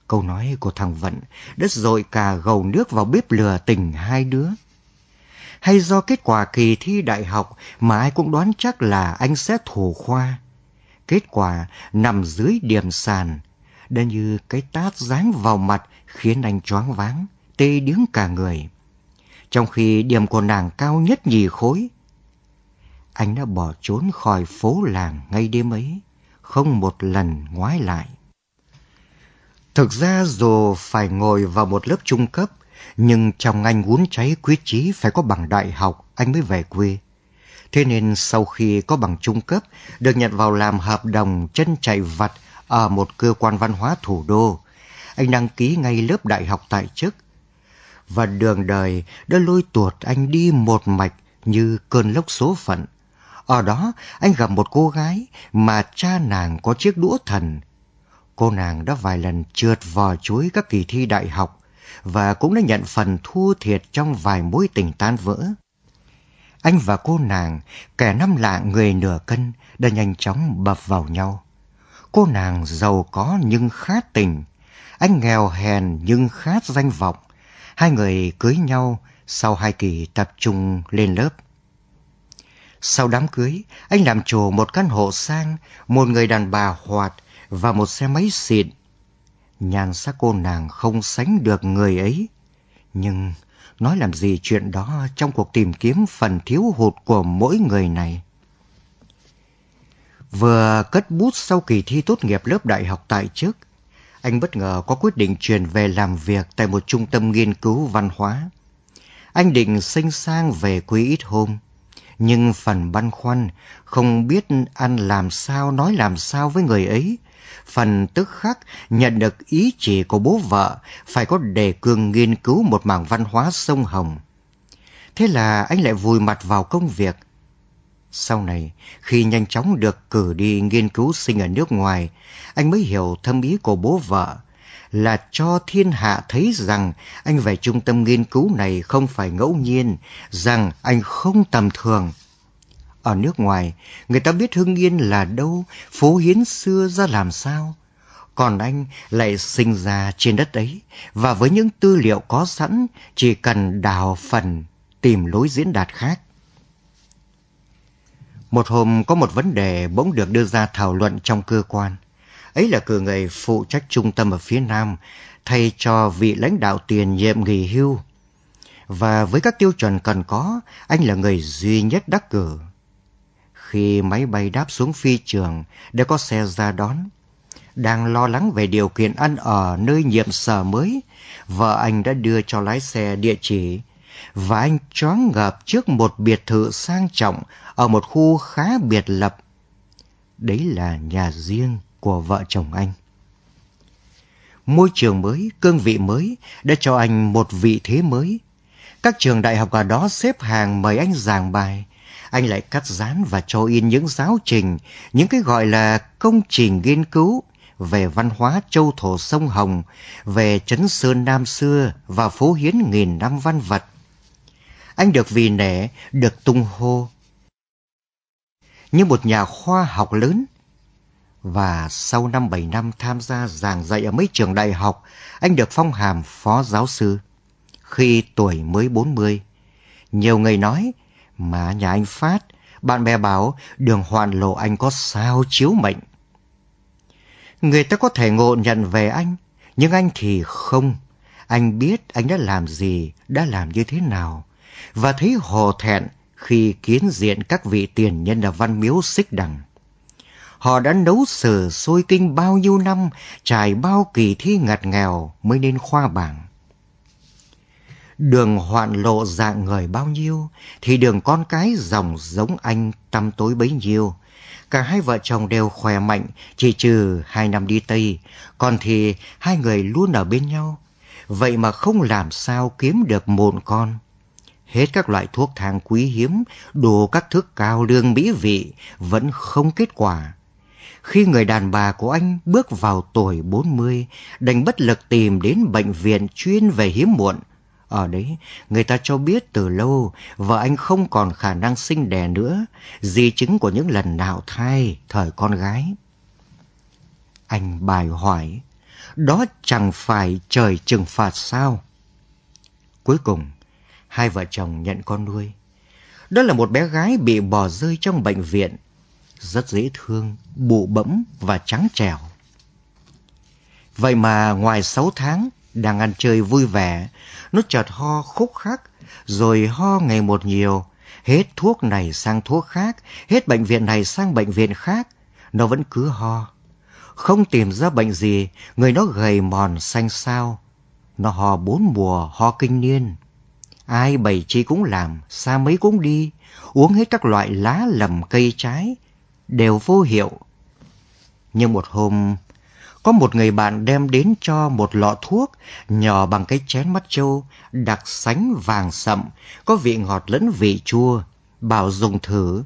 Câu nói của thằng Vận đứt dội cả gầu nước vào bếp lửa tình hai đứa. Hay do kết quả kỳ thi đại học mà ai cũng đoán chắc là anh sẽ thủ khoa. Kết quả nằm dưới điểm sàn, đã như cái tát giáng vào mặt khiến anh choáng váng, tê điếng cả người. Trong khi điểm của nàng cao nhất nhì khối, anh đã bỏ trốn khỏi phố làng ngay đêm ấy, không một lần ngoái lại. Thực ra dù phải ngồi vào một lớp trung cấp, nhưng chồng anh muốn cháy quý trí phải có bằng đại học anh mới về quê. Thế nên sau khi có bằng trung cấp, được nhận vào làm hợp đồng chân chạy vặt ở một cơ quan văn hóa thủ đô, anh đăng ký ngay lớp đại học tại chức. Và đường đời đã lôi tuột anh đi một mạch như cơn lốc số phận. Ở đó, anh gặp một cô gái mà cha nàng có chiếc đũa thần – Cô nàng đã vài lần trượt vò chuối các kỳ thi đại học và cũng đã nhận phần thua thiệt trong vài mối tình tan vỡ. Anh và cô nàng, kẻ năm lạ người nửa cân, đã nhanh chóng bập vào nhau. Cô nàng giàu có nhưng khá tình, anh nghèo hèn nhưng khá danh vọng. Hai người cưới nhau sau hai kỳ tập trung lên lớp. Sau đám cưới, anh làm chủ một căn hộ sang, một người đàn bà hoạt, và một xe máy xịn. Nhan sắc cô nàng không sánh được người ấy. Nhưng nói làm gì chuyện đó trong cuộc tìm kiếm phần thiếu hụt của mỗi người này. Vừa cất bút sau kỳ thi tốt nghiệp lớp đại học tại trước, anh bất ngờ có quyết định chuyển về làm việc tại một trung tâm nghiên cứu văn hóa. Anh định sinh sang về quê ít hôm, nhưng phần băn khoăn không biết ăn làm sao nói làm sao với người ấy Phần tức khắc nhận được ý chỉ của bố vợ phải có đề cương nghiên cứu một mảng văn hóa sông Hồng. Thế là anh lại vùi mặt vào công việc. Sau này, khi nhanh chóng được cử đi nghiên cứu sinh ở nước ngoài, anh mới hiểu thâm ý của bố vợ là cho thiên hạ thấy rằng anh về trung tâm nghiên cứu này không phải ngẫu nhiên, rằng anh không tầm thường ở nước ngoài, người ta biết Hưng Yên là đâu, phố hiến xưa ra làm sao. Còn anh lại sinh ra trên đất ấy, và với những tư liệu có sẵn, chỉ cần đào phần, tìm lối diễn đạt khác. Một hôm có một vấn đề bỗng được đưa ra thảo luận trong cơ quan. Ấy là cử người phụ trách trung tâm ở phía Nam, thay cho vị lãnh đạo tiền nhiệm nghỉ hưu. Và với các tiêu chuẩn cần có, anh là người duy nhất đắc cử khi máy bay đáp xuống phi trường đều có xe ra đón. Đang lo lắng về điều kiện ăn ở nơi nhiệm sở mới, vợ anh đã đưa cho lái xe địa chỉ và anh choáng ngợp trước một biệt thự sang trọng ở một khu khá biệt lập. Đấy là nhà riêng của vợ chồng anh. Môi trường mới, cương vị mới đã cho anh một vị thế mới. Các trường đại học ở đó xếp hàng mời anh giảng bài anh lại cắt dán và cho in những giáo trình, những cái gọi là công trình nghiên cứu về văn hóa châu thổ sông Hồng, về chấn sơn Nam xưa và phố hiến nghìn năm văn vật. Anh được vì nể, được tung hô. Như một nhà khoa học lớn, và sau năm 7 năm tham gia giảng dạy ở mấy trường đại học, anh được phong hàm phó giáo sư. Khi tuổi mới 40, nhiều người nói mà nhà anh Phát, bạn bè bảo đường hoàn lộ anh có sao chiếu mệnh. Người ta có thể ngộ nhận về anh, nhưng anh thì không. Anh biết anh đã làm gì, đã làm như thế nào. Và thấy hồ thẹn khi kiến diện các vị tiền nhân là văn miếu xích đằng. Họ đã nấu sờ sôi kinh bao nhiêu năm, trải bao kỳ thi ngặt nghèo mới nên khoa bảng đường hoạn lộ dạng người bao nhiêu, thì đường con cái dòng giống anh tăm tối bấy nhiêu. Cả hai vợ chồng đều khỏe mạnh, chỉ trừ hai năm đi Tây, còn thì hai người luôn ở bên nhau. Vậy mà không làm sao kiếm được một con. Hết các loại thuốc thang quý hiếm, đủ các thức cao lương mỹ vị, vẫn không kết quả khi người đàn bà của anh bước vào tuổi 40, đành bất lực tìm đến bệnh viện chuyên về hiếm muộn. Ở đấy, người ta cho biết từ lâu vợ anh không còn khả năng sinh đẻ nữa, di chứng của những lần nào thai thời con gái. Anh bài hỏi, đó chẳng phải trời trừng phạt sao? Cuối cùng, hai vợ chồng nhận con nuôi. Đó là một bé gái bị bỏ rơi trong bệnh viện, rất dễ thương, bụ bẫm và trắng trẻo. Vậy mà ngoài 6 tháng, đang ăn chơi vui vẻ, nó chợt ho khúc khắc, rồi ho ngày một nhiều, hết thuốc này sang thuốc khác, hết bệnh viện này sang bệnh viện khác, nó vẫn cứ ho. Không tìm ra bệnh gì, người nó gầy mòn xanh xao. Nó ho bốn mùa, ho kinh niên. Ai bày chi cũng làm, xa mấy cũng đi, uống hết các loại lá lầm cây trái, đều vô hiệu. Nhưng một hôm, có một người bạn đem đến cho một lọ thuốc nhỏ bằng cái chén mắt trâu, đặc sánh vàng sậm, có vị ngọt lẫn vị chua, bảo dùng thử.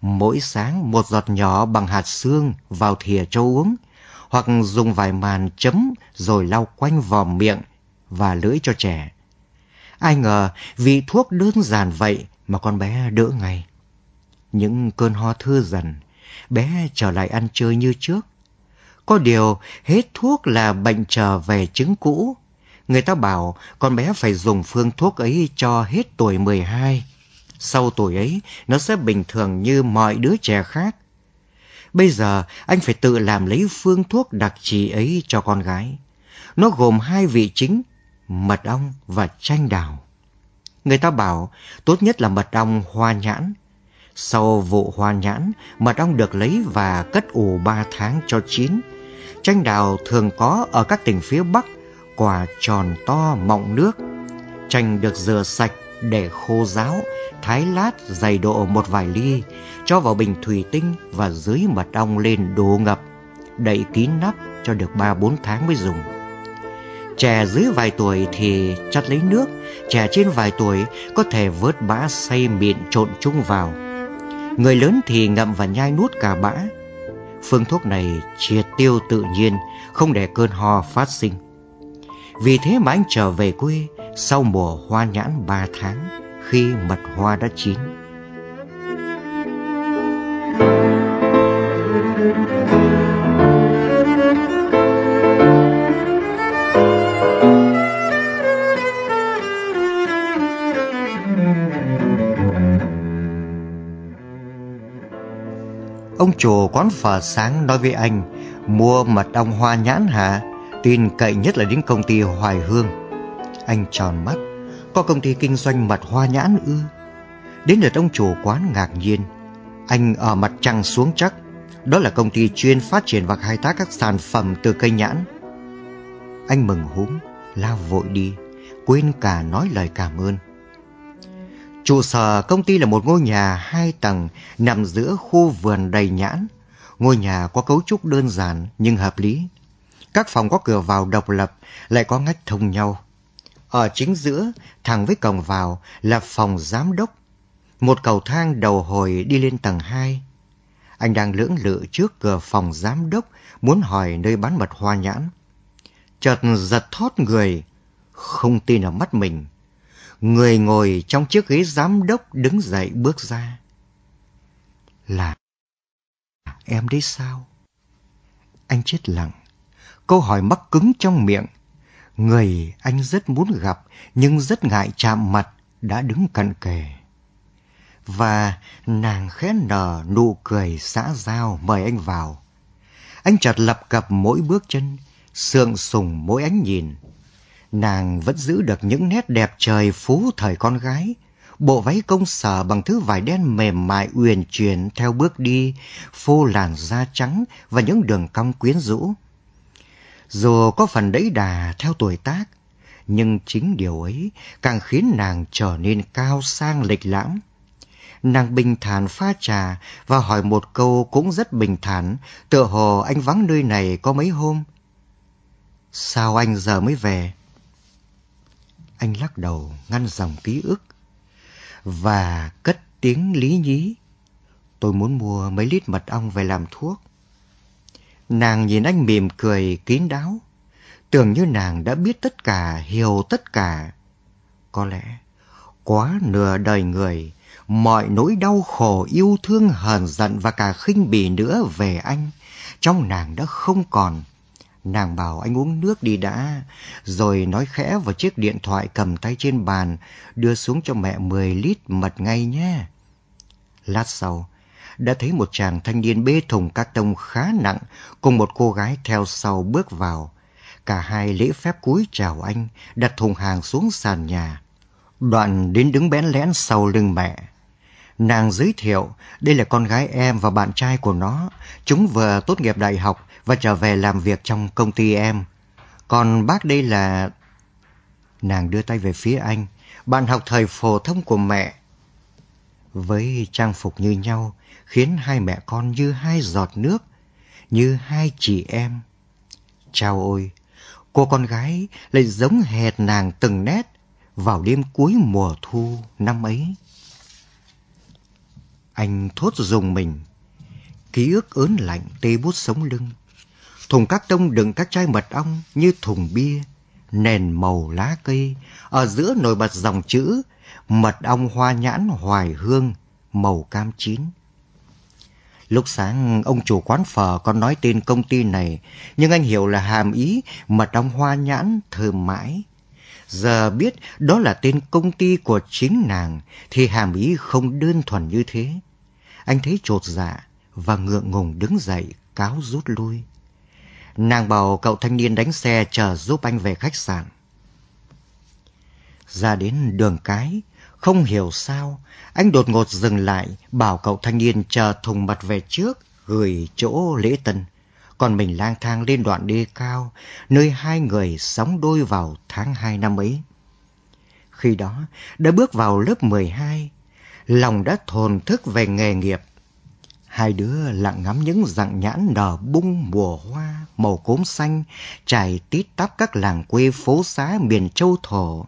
Mỗi sáng một giọt nhỏ bằng hạt xương vào thìa trâu uống, hoặc dùng vài màn chấm rồi lau quanh vòm miệng và lưỡi cho trẻ. Ai ngờ vị thuốc đơn giản vậy mà con bé đỡ ngay. Những cơn ho thưa dần, bé trở lại ăn chơi như trước có điều hết thuốc là bệnh trở về chứng cũ. Người ta bảo con bé phải dùng phương thuốc ấy cho hết tuổi 12. Sau tuổi ấy, nó sẽ bình thường như mọi đứa trẻ khác. Bây giờ, anh phải tự làm lấy phương thuốc đặc trị ấy cho con gái. Nó gồm hai vị chính, mật ong và chanh đào. Người ta bảo tốt nhất là mật ong hoa nhãn. Sau vụ hoa nhãn, mật ong được lấy và cất ủ 3 tháng cho chín Chanh đào thường có ở các tỉnh phía Bắc, quả tròn to mọng nước. Chanh được rửa sạch để khô ráo, thái lát dày độ một vài ly, cho vào bình thủy tinh và dưới mật ong lên đổ ngập, đậy kín nắp cho được 3-4 tháng mới dùng. Trẻ dưới vài tuổi thì chắt lấy nước, trẻ trên vài tuổi có thể vớt bã xay mịn trộn chung vào. Người lớn thì ngậm và nhai nuốt cả bã, phương thuốc này triệt tiêu tự nhiên, không để cơn ho phát sinh. Vì thế mà anh trở về quê sau mùa hoa nhãn 3 tháng khi mật hoa đã chín. Ông chủ quán phở sáng nói với anh Mua mật ong hoa nhãn hả Tin cậy nhất là đến công ty Hoài Hương Anh tròn mắt Có công ty kinh doanh mật hoa nhãn ư Đến lượt ông chủ quán ngạc nhiên Anh ở mặt trăng xuống chắc Đó là công ty chuyên phát triển và khai thác các sản phẩm từ cây nhãn Anh mừng húm Lao vội đi Quên cả nói lời cảm ơn Trụ sở công ty là một ngôi nhà hai tầng nằm giữa khu vườn đầy nhãn. Ngôi nhà có cấu trúc đơn giản nhưng hợp lý. Các phòng có cửa vào độc lập lại có ngách thông nhau. Ở chính giữa, thẳng với cổng vào là phòng giám đốc. Một cầu thang đầu hồi đi lên tầng 2. Anh đang lưỡng lự trước cửa phòng giám đốc muốn hỏi nơi bán mật hoa nhãn. Chợt giật thót người, không tin ở mắt mình người ngồi trong chiếc ghế giám đốc đứng dậy bước ra. Là em đấy sao? Anh chết lặng. Câu hỏi mắc cứng trong miệng. Người anh rất muốn gặp nhưng rất ngại chạm mặt đã đứng cận kề. Và nàng khẽ nở nụ cười xã giao mời anh vào. Anh chợt lập cập mỗi bước chân, sượng sùng mỗi ánh nhìn nàng vẫn giữ được những nét đẹp trời phú thời con gái. Bộ váy công sở bằng thứ vải đen mềm mại uyển chuyển theo bước đi, phô làn da trắng và những đường cong quyến rũ. Dù có phần đẫy đà theo tuổi tác, nhưng chính điều ấy càng khiến nàng trở nên cao sang lịch lãm. Nàng bình thản pha trà và hỏi một câu cũng rất bình thản, tựa hồ anh vắng nơi này có mấy hôm. Sao anh giờ mới về? anh lắc đầu ngăn dòng ký ức và cất tiếng lý nhí. Tôi muốn mua mấy lít mật ong về làm thuốc. Nàng nhìn anh mỉm cười kín đáo, tưởng như nàng đã biết tất cả, hiểu tất cả. Có lẽ quá nửa đời người, mọi nỗi đau khổ, yêu thương, hờn giận và cả khinh bỉ nữa về anh trong nàng đã không còn Nàng bảo anh uống nước đi đã, rồi nói khẽ vào chiếc điện thoại cầm tay trên bàn, đưa xuống cho mẹ 10 lít mật ngay nhé. Lát sau, đã thấy một chàng thanh niên bê thùng các tông khá nặng cùng một cô gái theo sau bước vào. Cả hai lễ phép cúi chào anh, đặt thùng hàng xuống sàn nhà. Đoạn đến đứng bén lén sau lưng mẹ. Nàng giới thiệu đây là con gái em và bạn trai của nó. Chúng vừa tốt nghiệp đại học và trở về làm việc trong công ty em. Còn bác đây là... Nàng đưa tay về phía anh, bạn học thời phổ thông của mẹ. Với trang phục như nhau, khiến hai mẹ con như hai giọt nước, như hai chị em. chào ôi, cô con gái lại giống hệt nàng từng nét vào đêm cuối mùa thu năm ấy. Anh thốt dùng mình, ký ức ớn lạnh tê bút sống lưng. Thùng các tông đựng các chai mật ong như thùng bia, nền màu lá cây, ở giữa nổi bật dòng chữ mật ong hoa nhãn hoài hương màu cam chín. Lúc sáng ông chủ quán phở còn nói tên công ty này, nhưng anh hiểu là hàm ý mật ong hoa nhãn thơm mãi. Giờ biết đó là tên công ty của chính nàng thì hàm ý không đơn thuần như thế. Anh thấy trột dạ và ngượng ngùng đứng dậy cáo rút lui. Nàng bảo cậu thanh niên đánh xe chờ giúp anh về khách sạn. Ra đến đường cái, không hiểu sao, anh đột ngột dừng lại bảo cậu thanh niên chờ thùng mật về trước gửi chỗ lễ tân. Còn mình lang thang lên đoạn đê cao, nơi hai người sống đôi vào tháng hai năm ấy. Khi đó, đã bước vào lớp 12, lòng đã thồn thức về nghề nghiệp Hai đứa lặng ngắm những dạng nhãn nở bung mùa hoa màu cốm xanh trải tít tắp các làng quê phố xá miền châu thổ.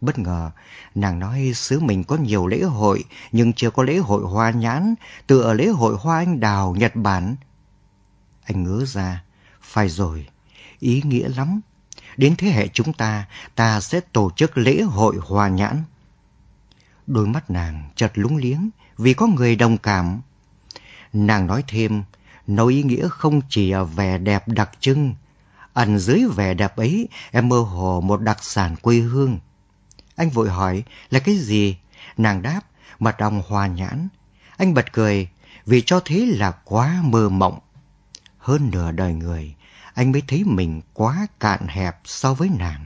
Bất ngờ, nàng nói xứ mình có nhiều lễ hội nhưng chưa có lễ hội hoa nhãn từ ở lễ hội hoa anh đào Nhật Bản. Anh ngứa ra, phải rồi, ý nghĩa lắm. Đến thế hệ chúng ta, ta sẽ tổ chức lễ hội hoa nhãn. Đôi mắt nàng chợt lúng liếng vì có người đồng cảm Nàng nói thêm, nói ý nghĩa không chỉ vẻ đẹp đặc trưng, ẩn dưới vẻ đẹp ấy em mơ hồ một đặc sản quê hương. Anh vội hỏi là cái gì? Nàng đáp, mặt ong hòa nhãn. Anh bật cười vì cho thế là quá mơ mộng. Hơn nửa đời người, anh mới thấy mình quá cạn hẹp so với nàng.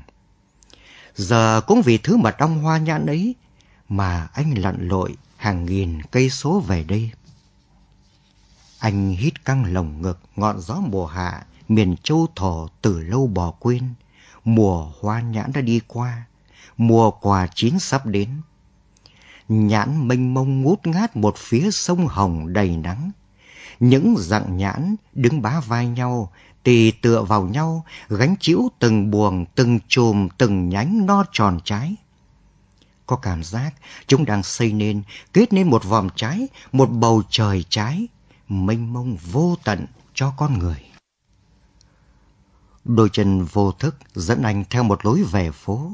Giờ cũng vì thứ mặt ong hoa nhãn ấy mà anh lặn lội hàng nghìn cây số về đây. Anh hít căng lồng ngực ngọn gió mùa hạ, miền châu thổ từ lâu bỏ quên. Mùa hoa nhãn đã đi qua, mùa quả chín sắp đến. Nhãn mênh mông ngút ngát một phía sông Hồng đầy nắng. Những dạng nhãn đứng bá vai nhau, tì tựa vào nhau, gánh chịu từng buồng, từng chùm, từng nhánh no tròn trái có cảm giác chúng đang xây nên, kết nên một vòng trái, một bầu trời trái, mênh mông vô tận cho con người. Đôi chân vô thức dẫn anh theo một lối về phố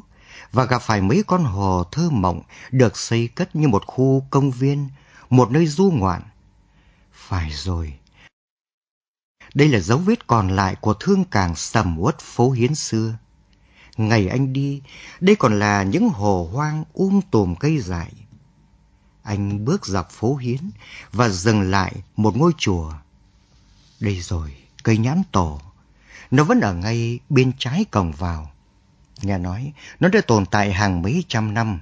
và gặp phải mấy con hồ thơ mộng được xây cất như một khu công viên, một nơi du ngoạn. Phải rồi. Đây là dấu vết còn lại của thương cảng sầm uất phố hiến xưa. Ngày anh đi, đây còn là những hồ hoang um tùm cây dại anh bước dọc phố Hiến và dừng lại một ngôi chùa. Đây rồi, cây nhãn tổ. Nó vẫn ở ngay bên trái cổng vào. Nghe nói, nó đã tồn tại hàng mấy trăm năm.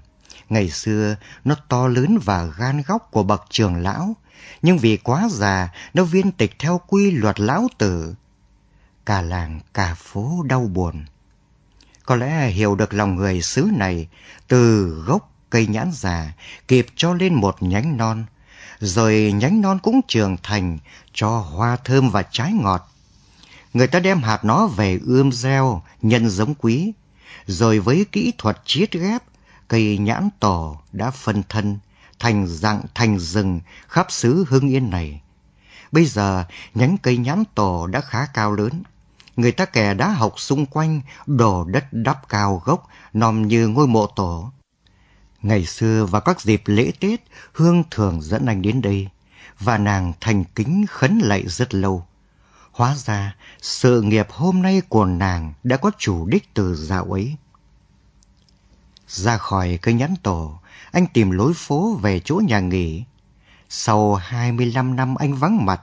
Ngày xưa, nó to lớn và gan góc của bậc trường lão. Nhưng vì quá già, nó viên tịch theo quy luật lão tử. Cả làng, cả phố đau buồn. Có lẽ hiểu được lòng người xứ này từ gốc cây nhãn già kịp cho lên một nhánh non, rồi nhánh non cũng trưởng thành cho hoa thơm và trái ngọt. Người ta đem hạt nó về ươm gieo, nhân giống quý, rồi với kỹ thuật chiết ghép, cây nhãn tổ đã phân thân thành dạng thành rừng khắp xứ Hưng Yên này. Bây giờ, nhánh cây nhãn tổ đã khá cao lớn. Người ta kè đá học xung quanh, đổ đất đắp cao gốc, nòm như ngôi mộ tổ, Ngày xưa vào các dịp lễ Tết, Hương thường dẫn anh đến đây, và nàng thành kính khấn lạy rất lâu. Hóa ra, sự nghiệp hôm nay của nàng đã có chủ đích từ dạo ấy. Ra khỏi cây nhắn tổ, anh tìm lối phố về chỗ nhà nghỉ. Sau 25 năm anh vắng mặt,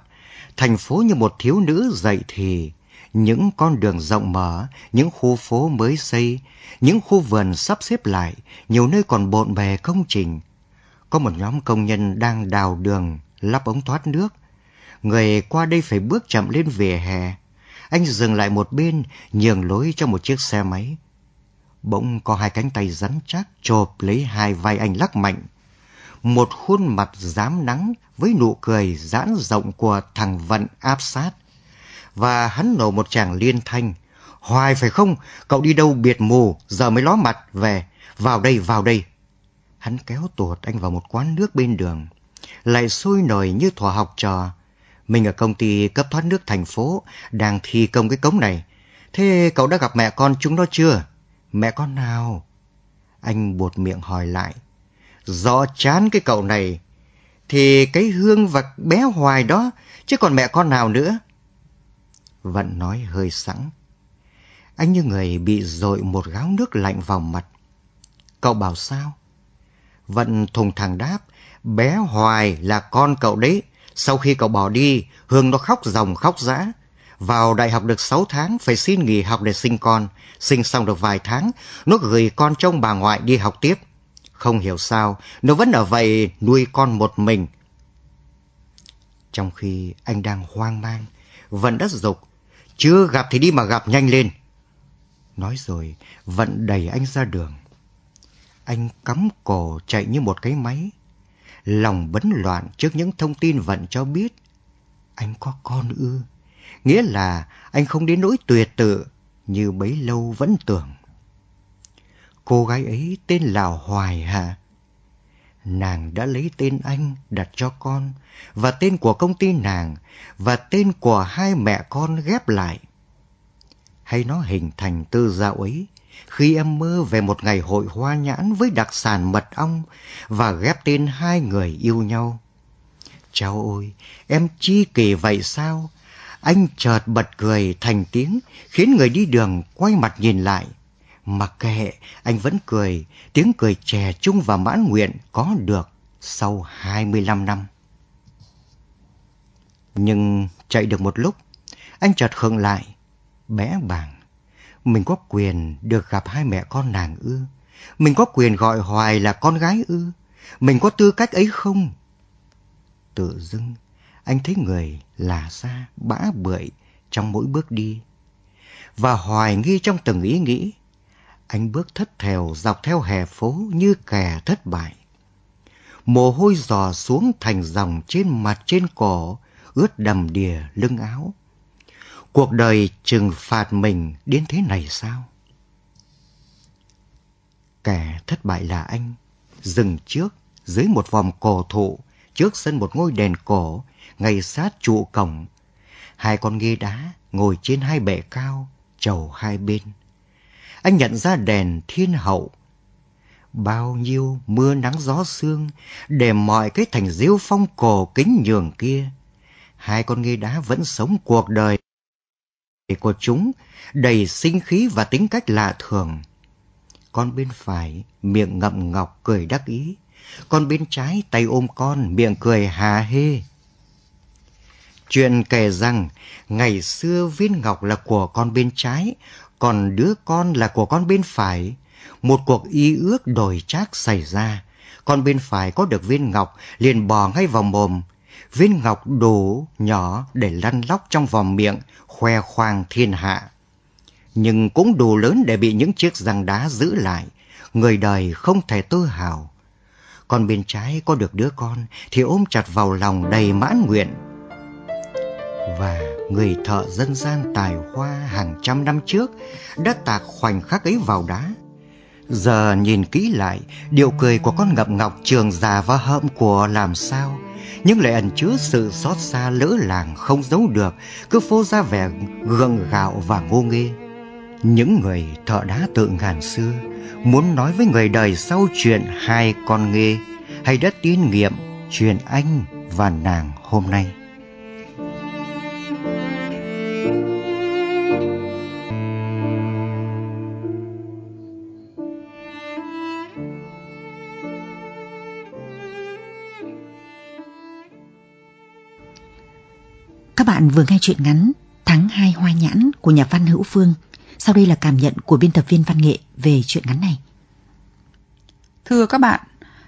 thành phố như một thiếu nữ dậy thì những con đường rộng mở, những khu phố mới xây, những khu vườn sắp xếp lại, nhiều nơi còn bộn bề công trình. Có một nhóm công nhân đang đào đường, lắp ống thoát nước. Người qua đây phải bước chậm lên vỉa hè. Anh dừng lại một bên, nhường lối cho một chiếc xe máy. Bỗng có hai cánh tay rắn chắc chộp lấy hai vai anh lắc mạnh. Một khuôn mặt dám nắng với nụ cười giãn rộng của thằng Vận áp sát và hắn nổ một chàng liên thanh. Hoài phải không? Cậu đi đâu biệt mù, giờ mới ló mặt, về. Vào đây, vào đây. Hắn kéo tuột anh vào một quán nước bên đường. Lại sôi nổi như thỏa học trò. Mình ở công ty cấp thoát nước thành phố, đang thi công cái cống này. Thế cậu đã gặp mẹ con chúng nó chưa? Mẹ con nào? Anh buột miệng hỏi lại. Rõ chán cái cậu này. Thì cái hương vật bé hoài đó, chứ còn mẹ con nào nữa vẫn nói hơi sẵn. Anh như người bị dội một gáo nước lạnh vào mặt. Cậu bảo sao? Vận thùng thẳng đáp, bé Hoài là con cậu đấy. Sau khi cậu bỏ đi, Hương nó khóc ròng khóc dã. Vào đại học được 6 tháng, phải xin nghỉ học để sinh con. Sinh xong được vài tháng, nó gửi con trong bà ngoại đi học tiếp. Không hiểu sao, nó vẫn ở vậy nuôi con một mình. Trong khi anh đang hoang mang, Vận đất dục chưa gặp thì đi mà gặp nhanh lên. Nói rồi, vận đẩy anh ra đường. Anh cắm cổ chạy như một cái máy. Lòng bấn loạn trước những thông tin vận cho biết. Anh có con ư. Nghĩa là anh không đến nỗi tuyệt tự như bấy lâu vẫn tưởng. Cô gái ấy tên là Hoài hả? Nàng đã lấy tên anh đặt cho con và tên của công ty nàng và tên của hai mẹ con ghép lại. Hay nó hình thành từ dạo ấy khi em mơ về một ngày hội hoa nhãn với đặc sản mật ong và ghép tên hai người yêu nhau. Cháu ơi, em chi kỳ vậy sao? Anh chợt bật cười thành tiếng khiến người đi đường quay mặt nhìn lại Mặc kệ, anh vẫn cười, tiếng cười trẻ trung và mãn nguyện có được sau hai 25 năm. Nhưng chạy được một lúc, anh chợt khựng lại, bé bàng Mình có quyền được gặp hai mẹ con nàng ư? Mình có quyền gọi hoài là con gái ư? Mình có tư cách ấy không? Tự dưng, anh thấy người là xa, bã bưởi trong mỗi bước đi. Và hoài nghi trong từng ý nghĩ, anh bước thất thèo dọc theo hè phố như kẻ thất bại. Mồ hôi giò xuống thành dòng trên mặt trên cổ, ướt đầm đìa lưng áo. Cuộc đời trừng phạt mình đến thế này sao? Kẻ thất bại là anh, dừng trước dưới một vòng cổ thụ trước sân một ngôi đèn cổ ngay sát trụ cổng. Hai con ghế đá ngồi trên hai bệ cao, chầu hai bên anh nhận ra đèn thiên hậu. Bao nhiêu mưa nắng gió sương để mọi cái thành diêu phong cổ kính nhường kia. Hai con nghê đá vẫn sống cuộc đời của chúng đầy sinh khí và tính cách lạ thường. Con bên phải miệng ngậm ngọc cười đắc ý, con bên trái tay ôm con miệng cười hà hê. Chuyện kể rằng ngày xưa viên ngọc là của con bên trái, còn đứa con là của con bên phải. Một cuộc y ước đổi trác xảy ra, con bên phải có được viên ngọc liền bò ngay vào mồm. Viên ngọc đủ nhỏ để lăn lóc trong vòng miệng, khoe khoang thiên hạ. Nhưng cũng đủ lớn để bị những chiếc răng đá giữ lại, người đời không thể tự hào. Còn bên trái có được đứa con thì ôm chặt vào lòng đầy mãn nguyện và người thợ dân gian tài hoa hàng trăm năm trước đã tạc khoảnh khắc ấy vào đá. Giờ nhìn kỹ lại, điều cười của con ngậm ngọc trường già và hợm của làm sao, nhưng lại ẩn chứa sự xót xa lỡ làng không giấu được, cứ phô ra vẻ gượng gạo và ngô nghê. Những người thợ đá tự ngàn xưa muốn nói với người đời sau chuyện hai con nghê hay đã tiên nghiệm chuyện anh và nàng hôm nay. Các bạn vừa nghe chuyện ngắn Tháng 2 Hoa Nhãn của nhà văn Hữu Phương. Sau đây là cảm nhận của biên tập viên Văn Nghệ về chuyện ngắn này. Thưa các bạn,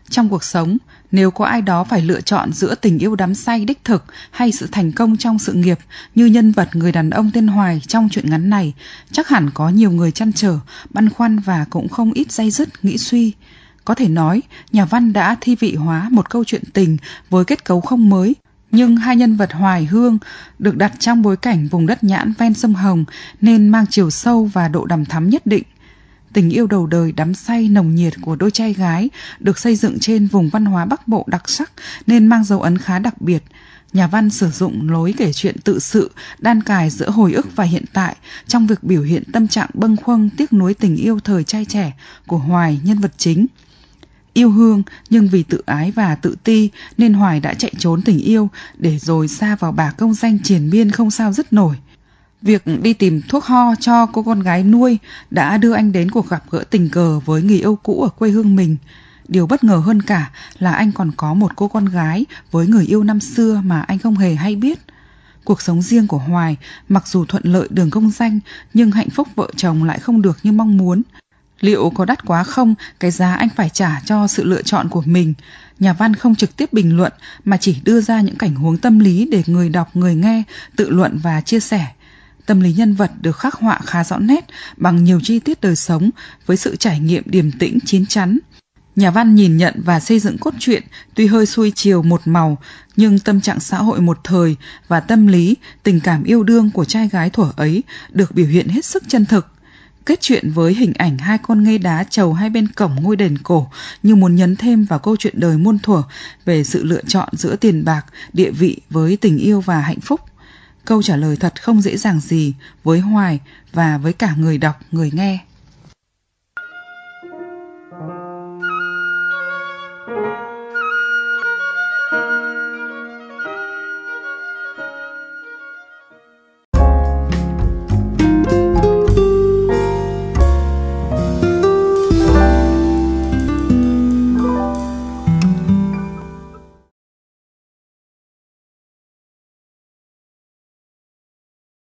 trong cuộc sống, nếu có ai đó phải lựa chọn giữa tình yêu đắm say đích thực hay sự thành công trong sự nghiệp như nhân vật người đàn ông tên Hoài trong chuyện ngắn này, chắc hẳn có nhiều người chăn trở, băn khoăn và cũng không ít dây dứt, nghĩ suy. Có thể nói, nhà văn đã thi vị hóa một câu chuyện tình với kết cấu không mới, nhưng hai nhân vật Hoài Hương được đặt trong bối cảnh vùng đất nhãn ven sông Hồng nên mang chiều sâu và độ đầm thắm nhất định. Tình yêu đầu đời đắm say nồng nhiệt của đôi trai gái được xây dựng trên vùng văn hóa Bắc Bộ đặc sắc nên mang dấu ấn khá đặc biệt. Nhà văn sử dụng lối kể chuyện tự sự, đan cài giữa hồi ức và hiện tại trong việc biểu hiện tâm trạng bâng khuâng tiếc nuối tình yêu thời trai trẻ của Hoài nhân vật chính yêu Hương nhưng vì tự ái và tự ti nên Hoài đã chạy trốn tình yêu để rồi xa vào bà công danh triền miên không sao dứt nổi. Việc đi tìm thuốc ho cho cô con gái nuôi đã đưa anh đến cuộc gặp gỡ tình cờ với người yêu cũ ở quê hương mình. Điều bất ngờ hơn cả là anh còn có một cô con gái với người yêu năm xưa mà anh không hề hay biết. Cuộc sống riêng của Hoài mặc dù thuận lợi đường công danh nhưng hạnh phúc vợ chồng lại không được như mong muốn liệu có đắt quá không cái giá anh phải trả cho sự lựa chọn của mình nhà văn không trực tiếp bình luận mà chỉ đưa ra những cảnh huống tâm lý để người đọc người nghe tự luận và chia sẻ tâm lý nhân vật được khắc họa khá rõ nét bằng nhiều chi tiết đời sống với sự trải nghiệm điềm tĩnh chín chắn nhà văn nhìn nhận và xây dựng cốt truyện tuy hơi xuôi chiều một màu nhưng tâm trạng xã hội một thời và tâm lý tình cảm yêu đương của trai gái thuở ấy được biểu hiện hết sức chân thực kết chuyện với hình ảnh hai con ngây đá trầu hai bên cổng ngôi đền cổ như muốn nhấn thêm vào câu chuyện đời muôn thuở về sự lựa chọn giữa tiền bạc, địa vị với tình yêu và hạnh phúc. Câu trả lời thật không dễ dàng gì với Hoài và với cả người đọc, người nghe.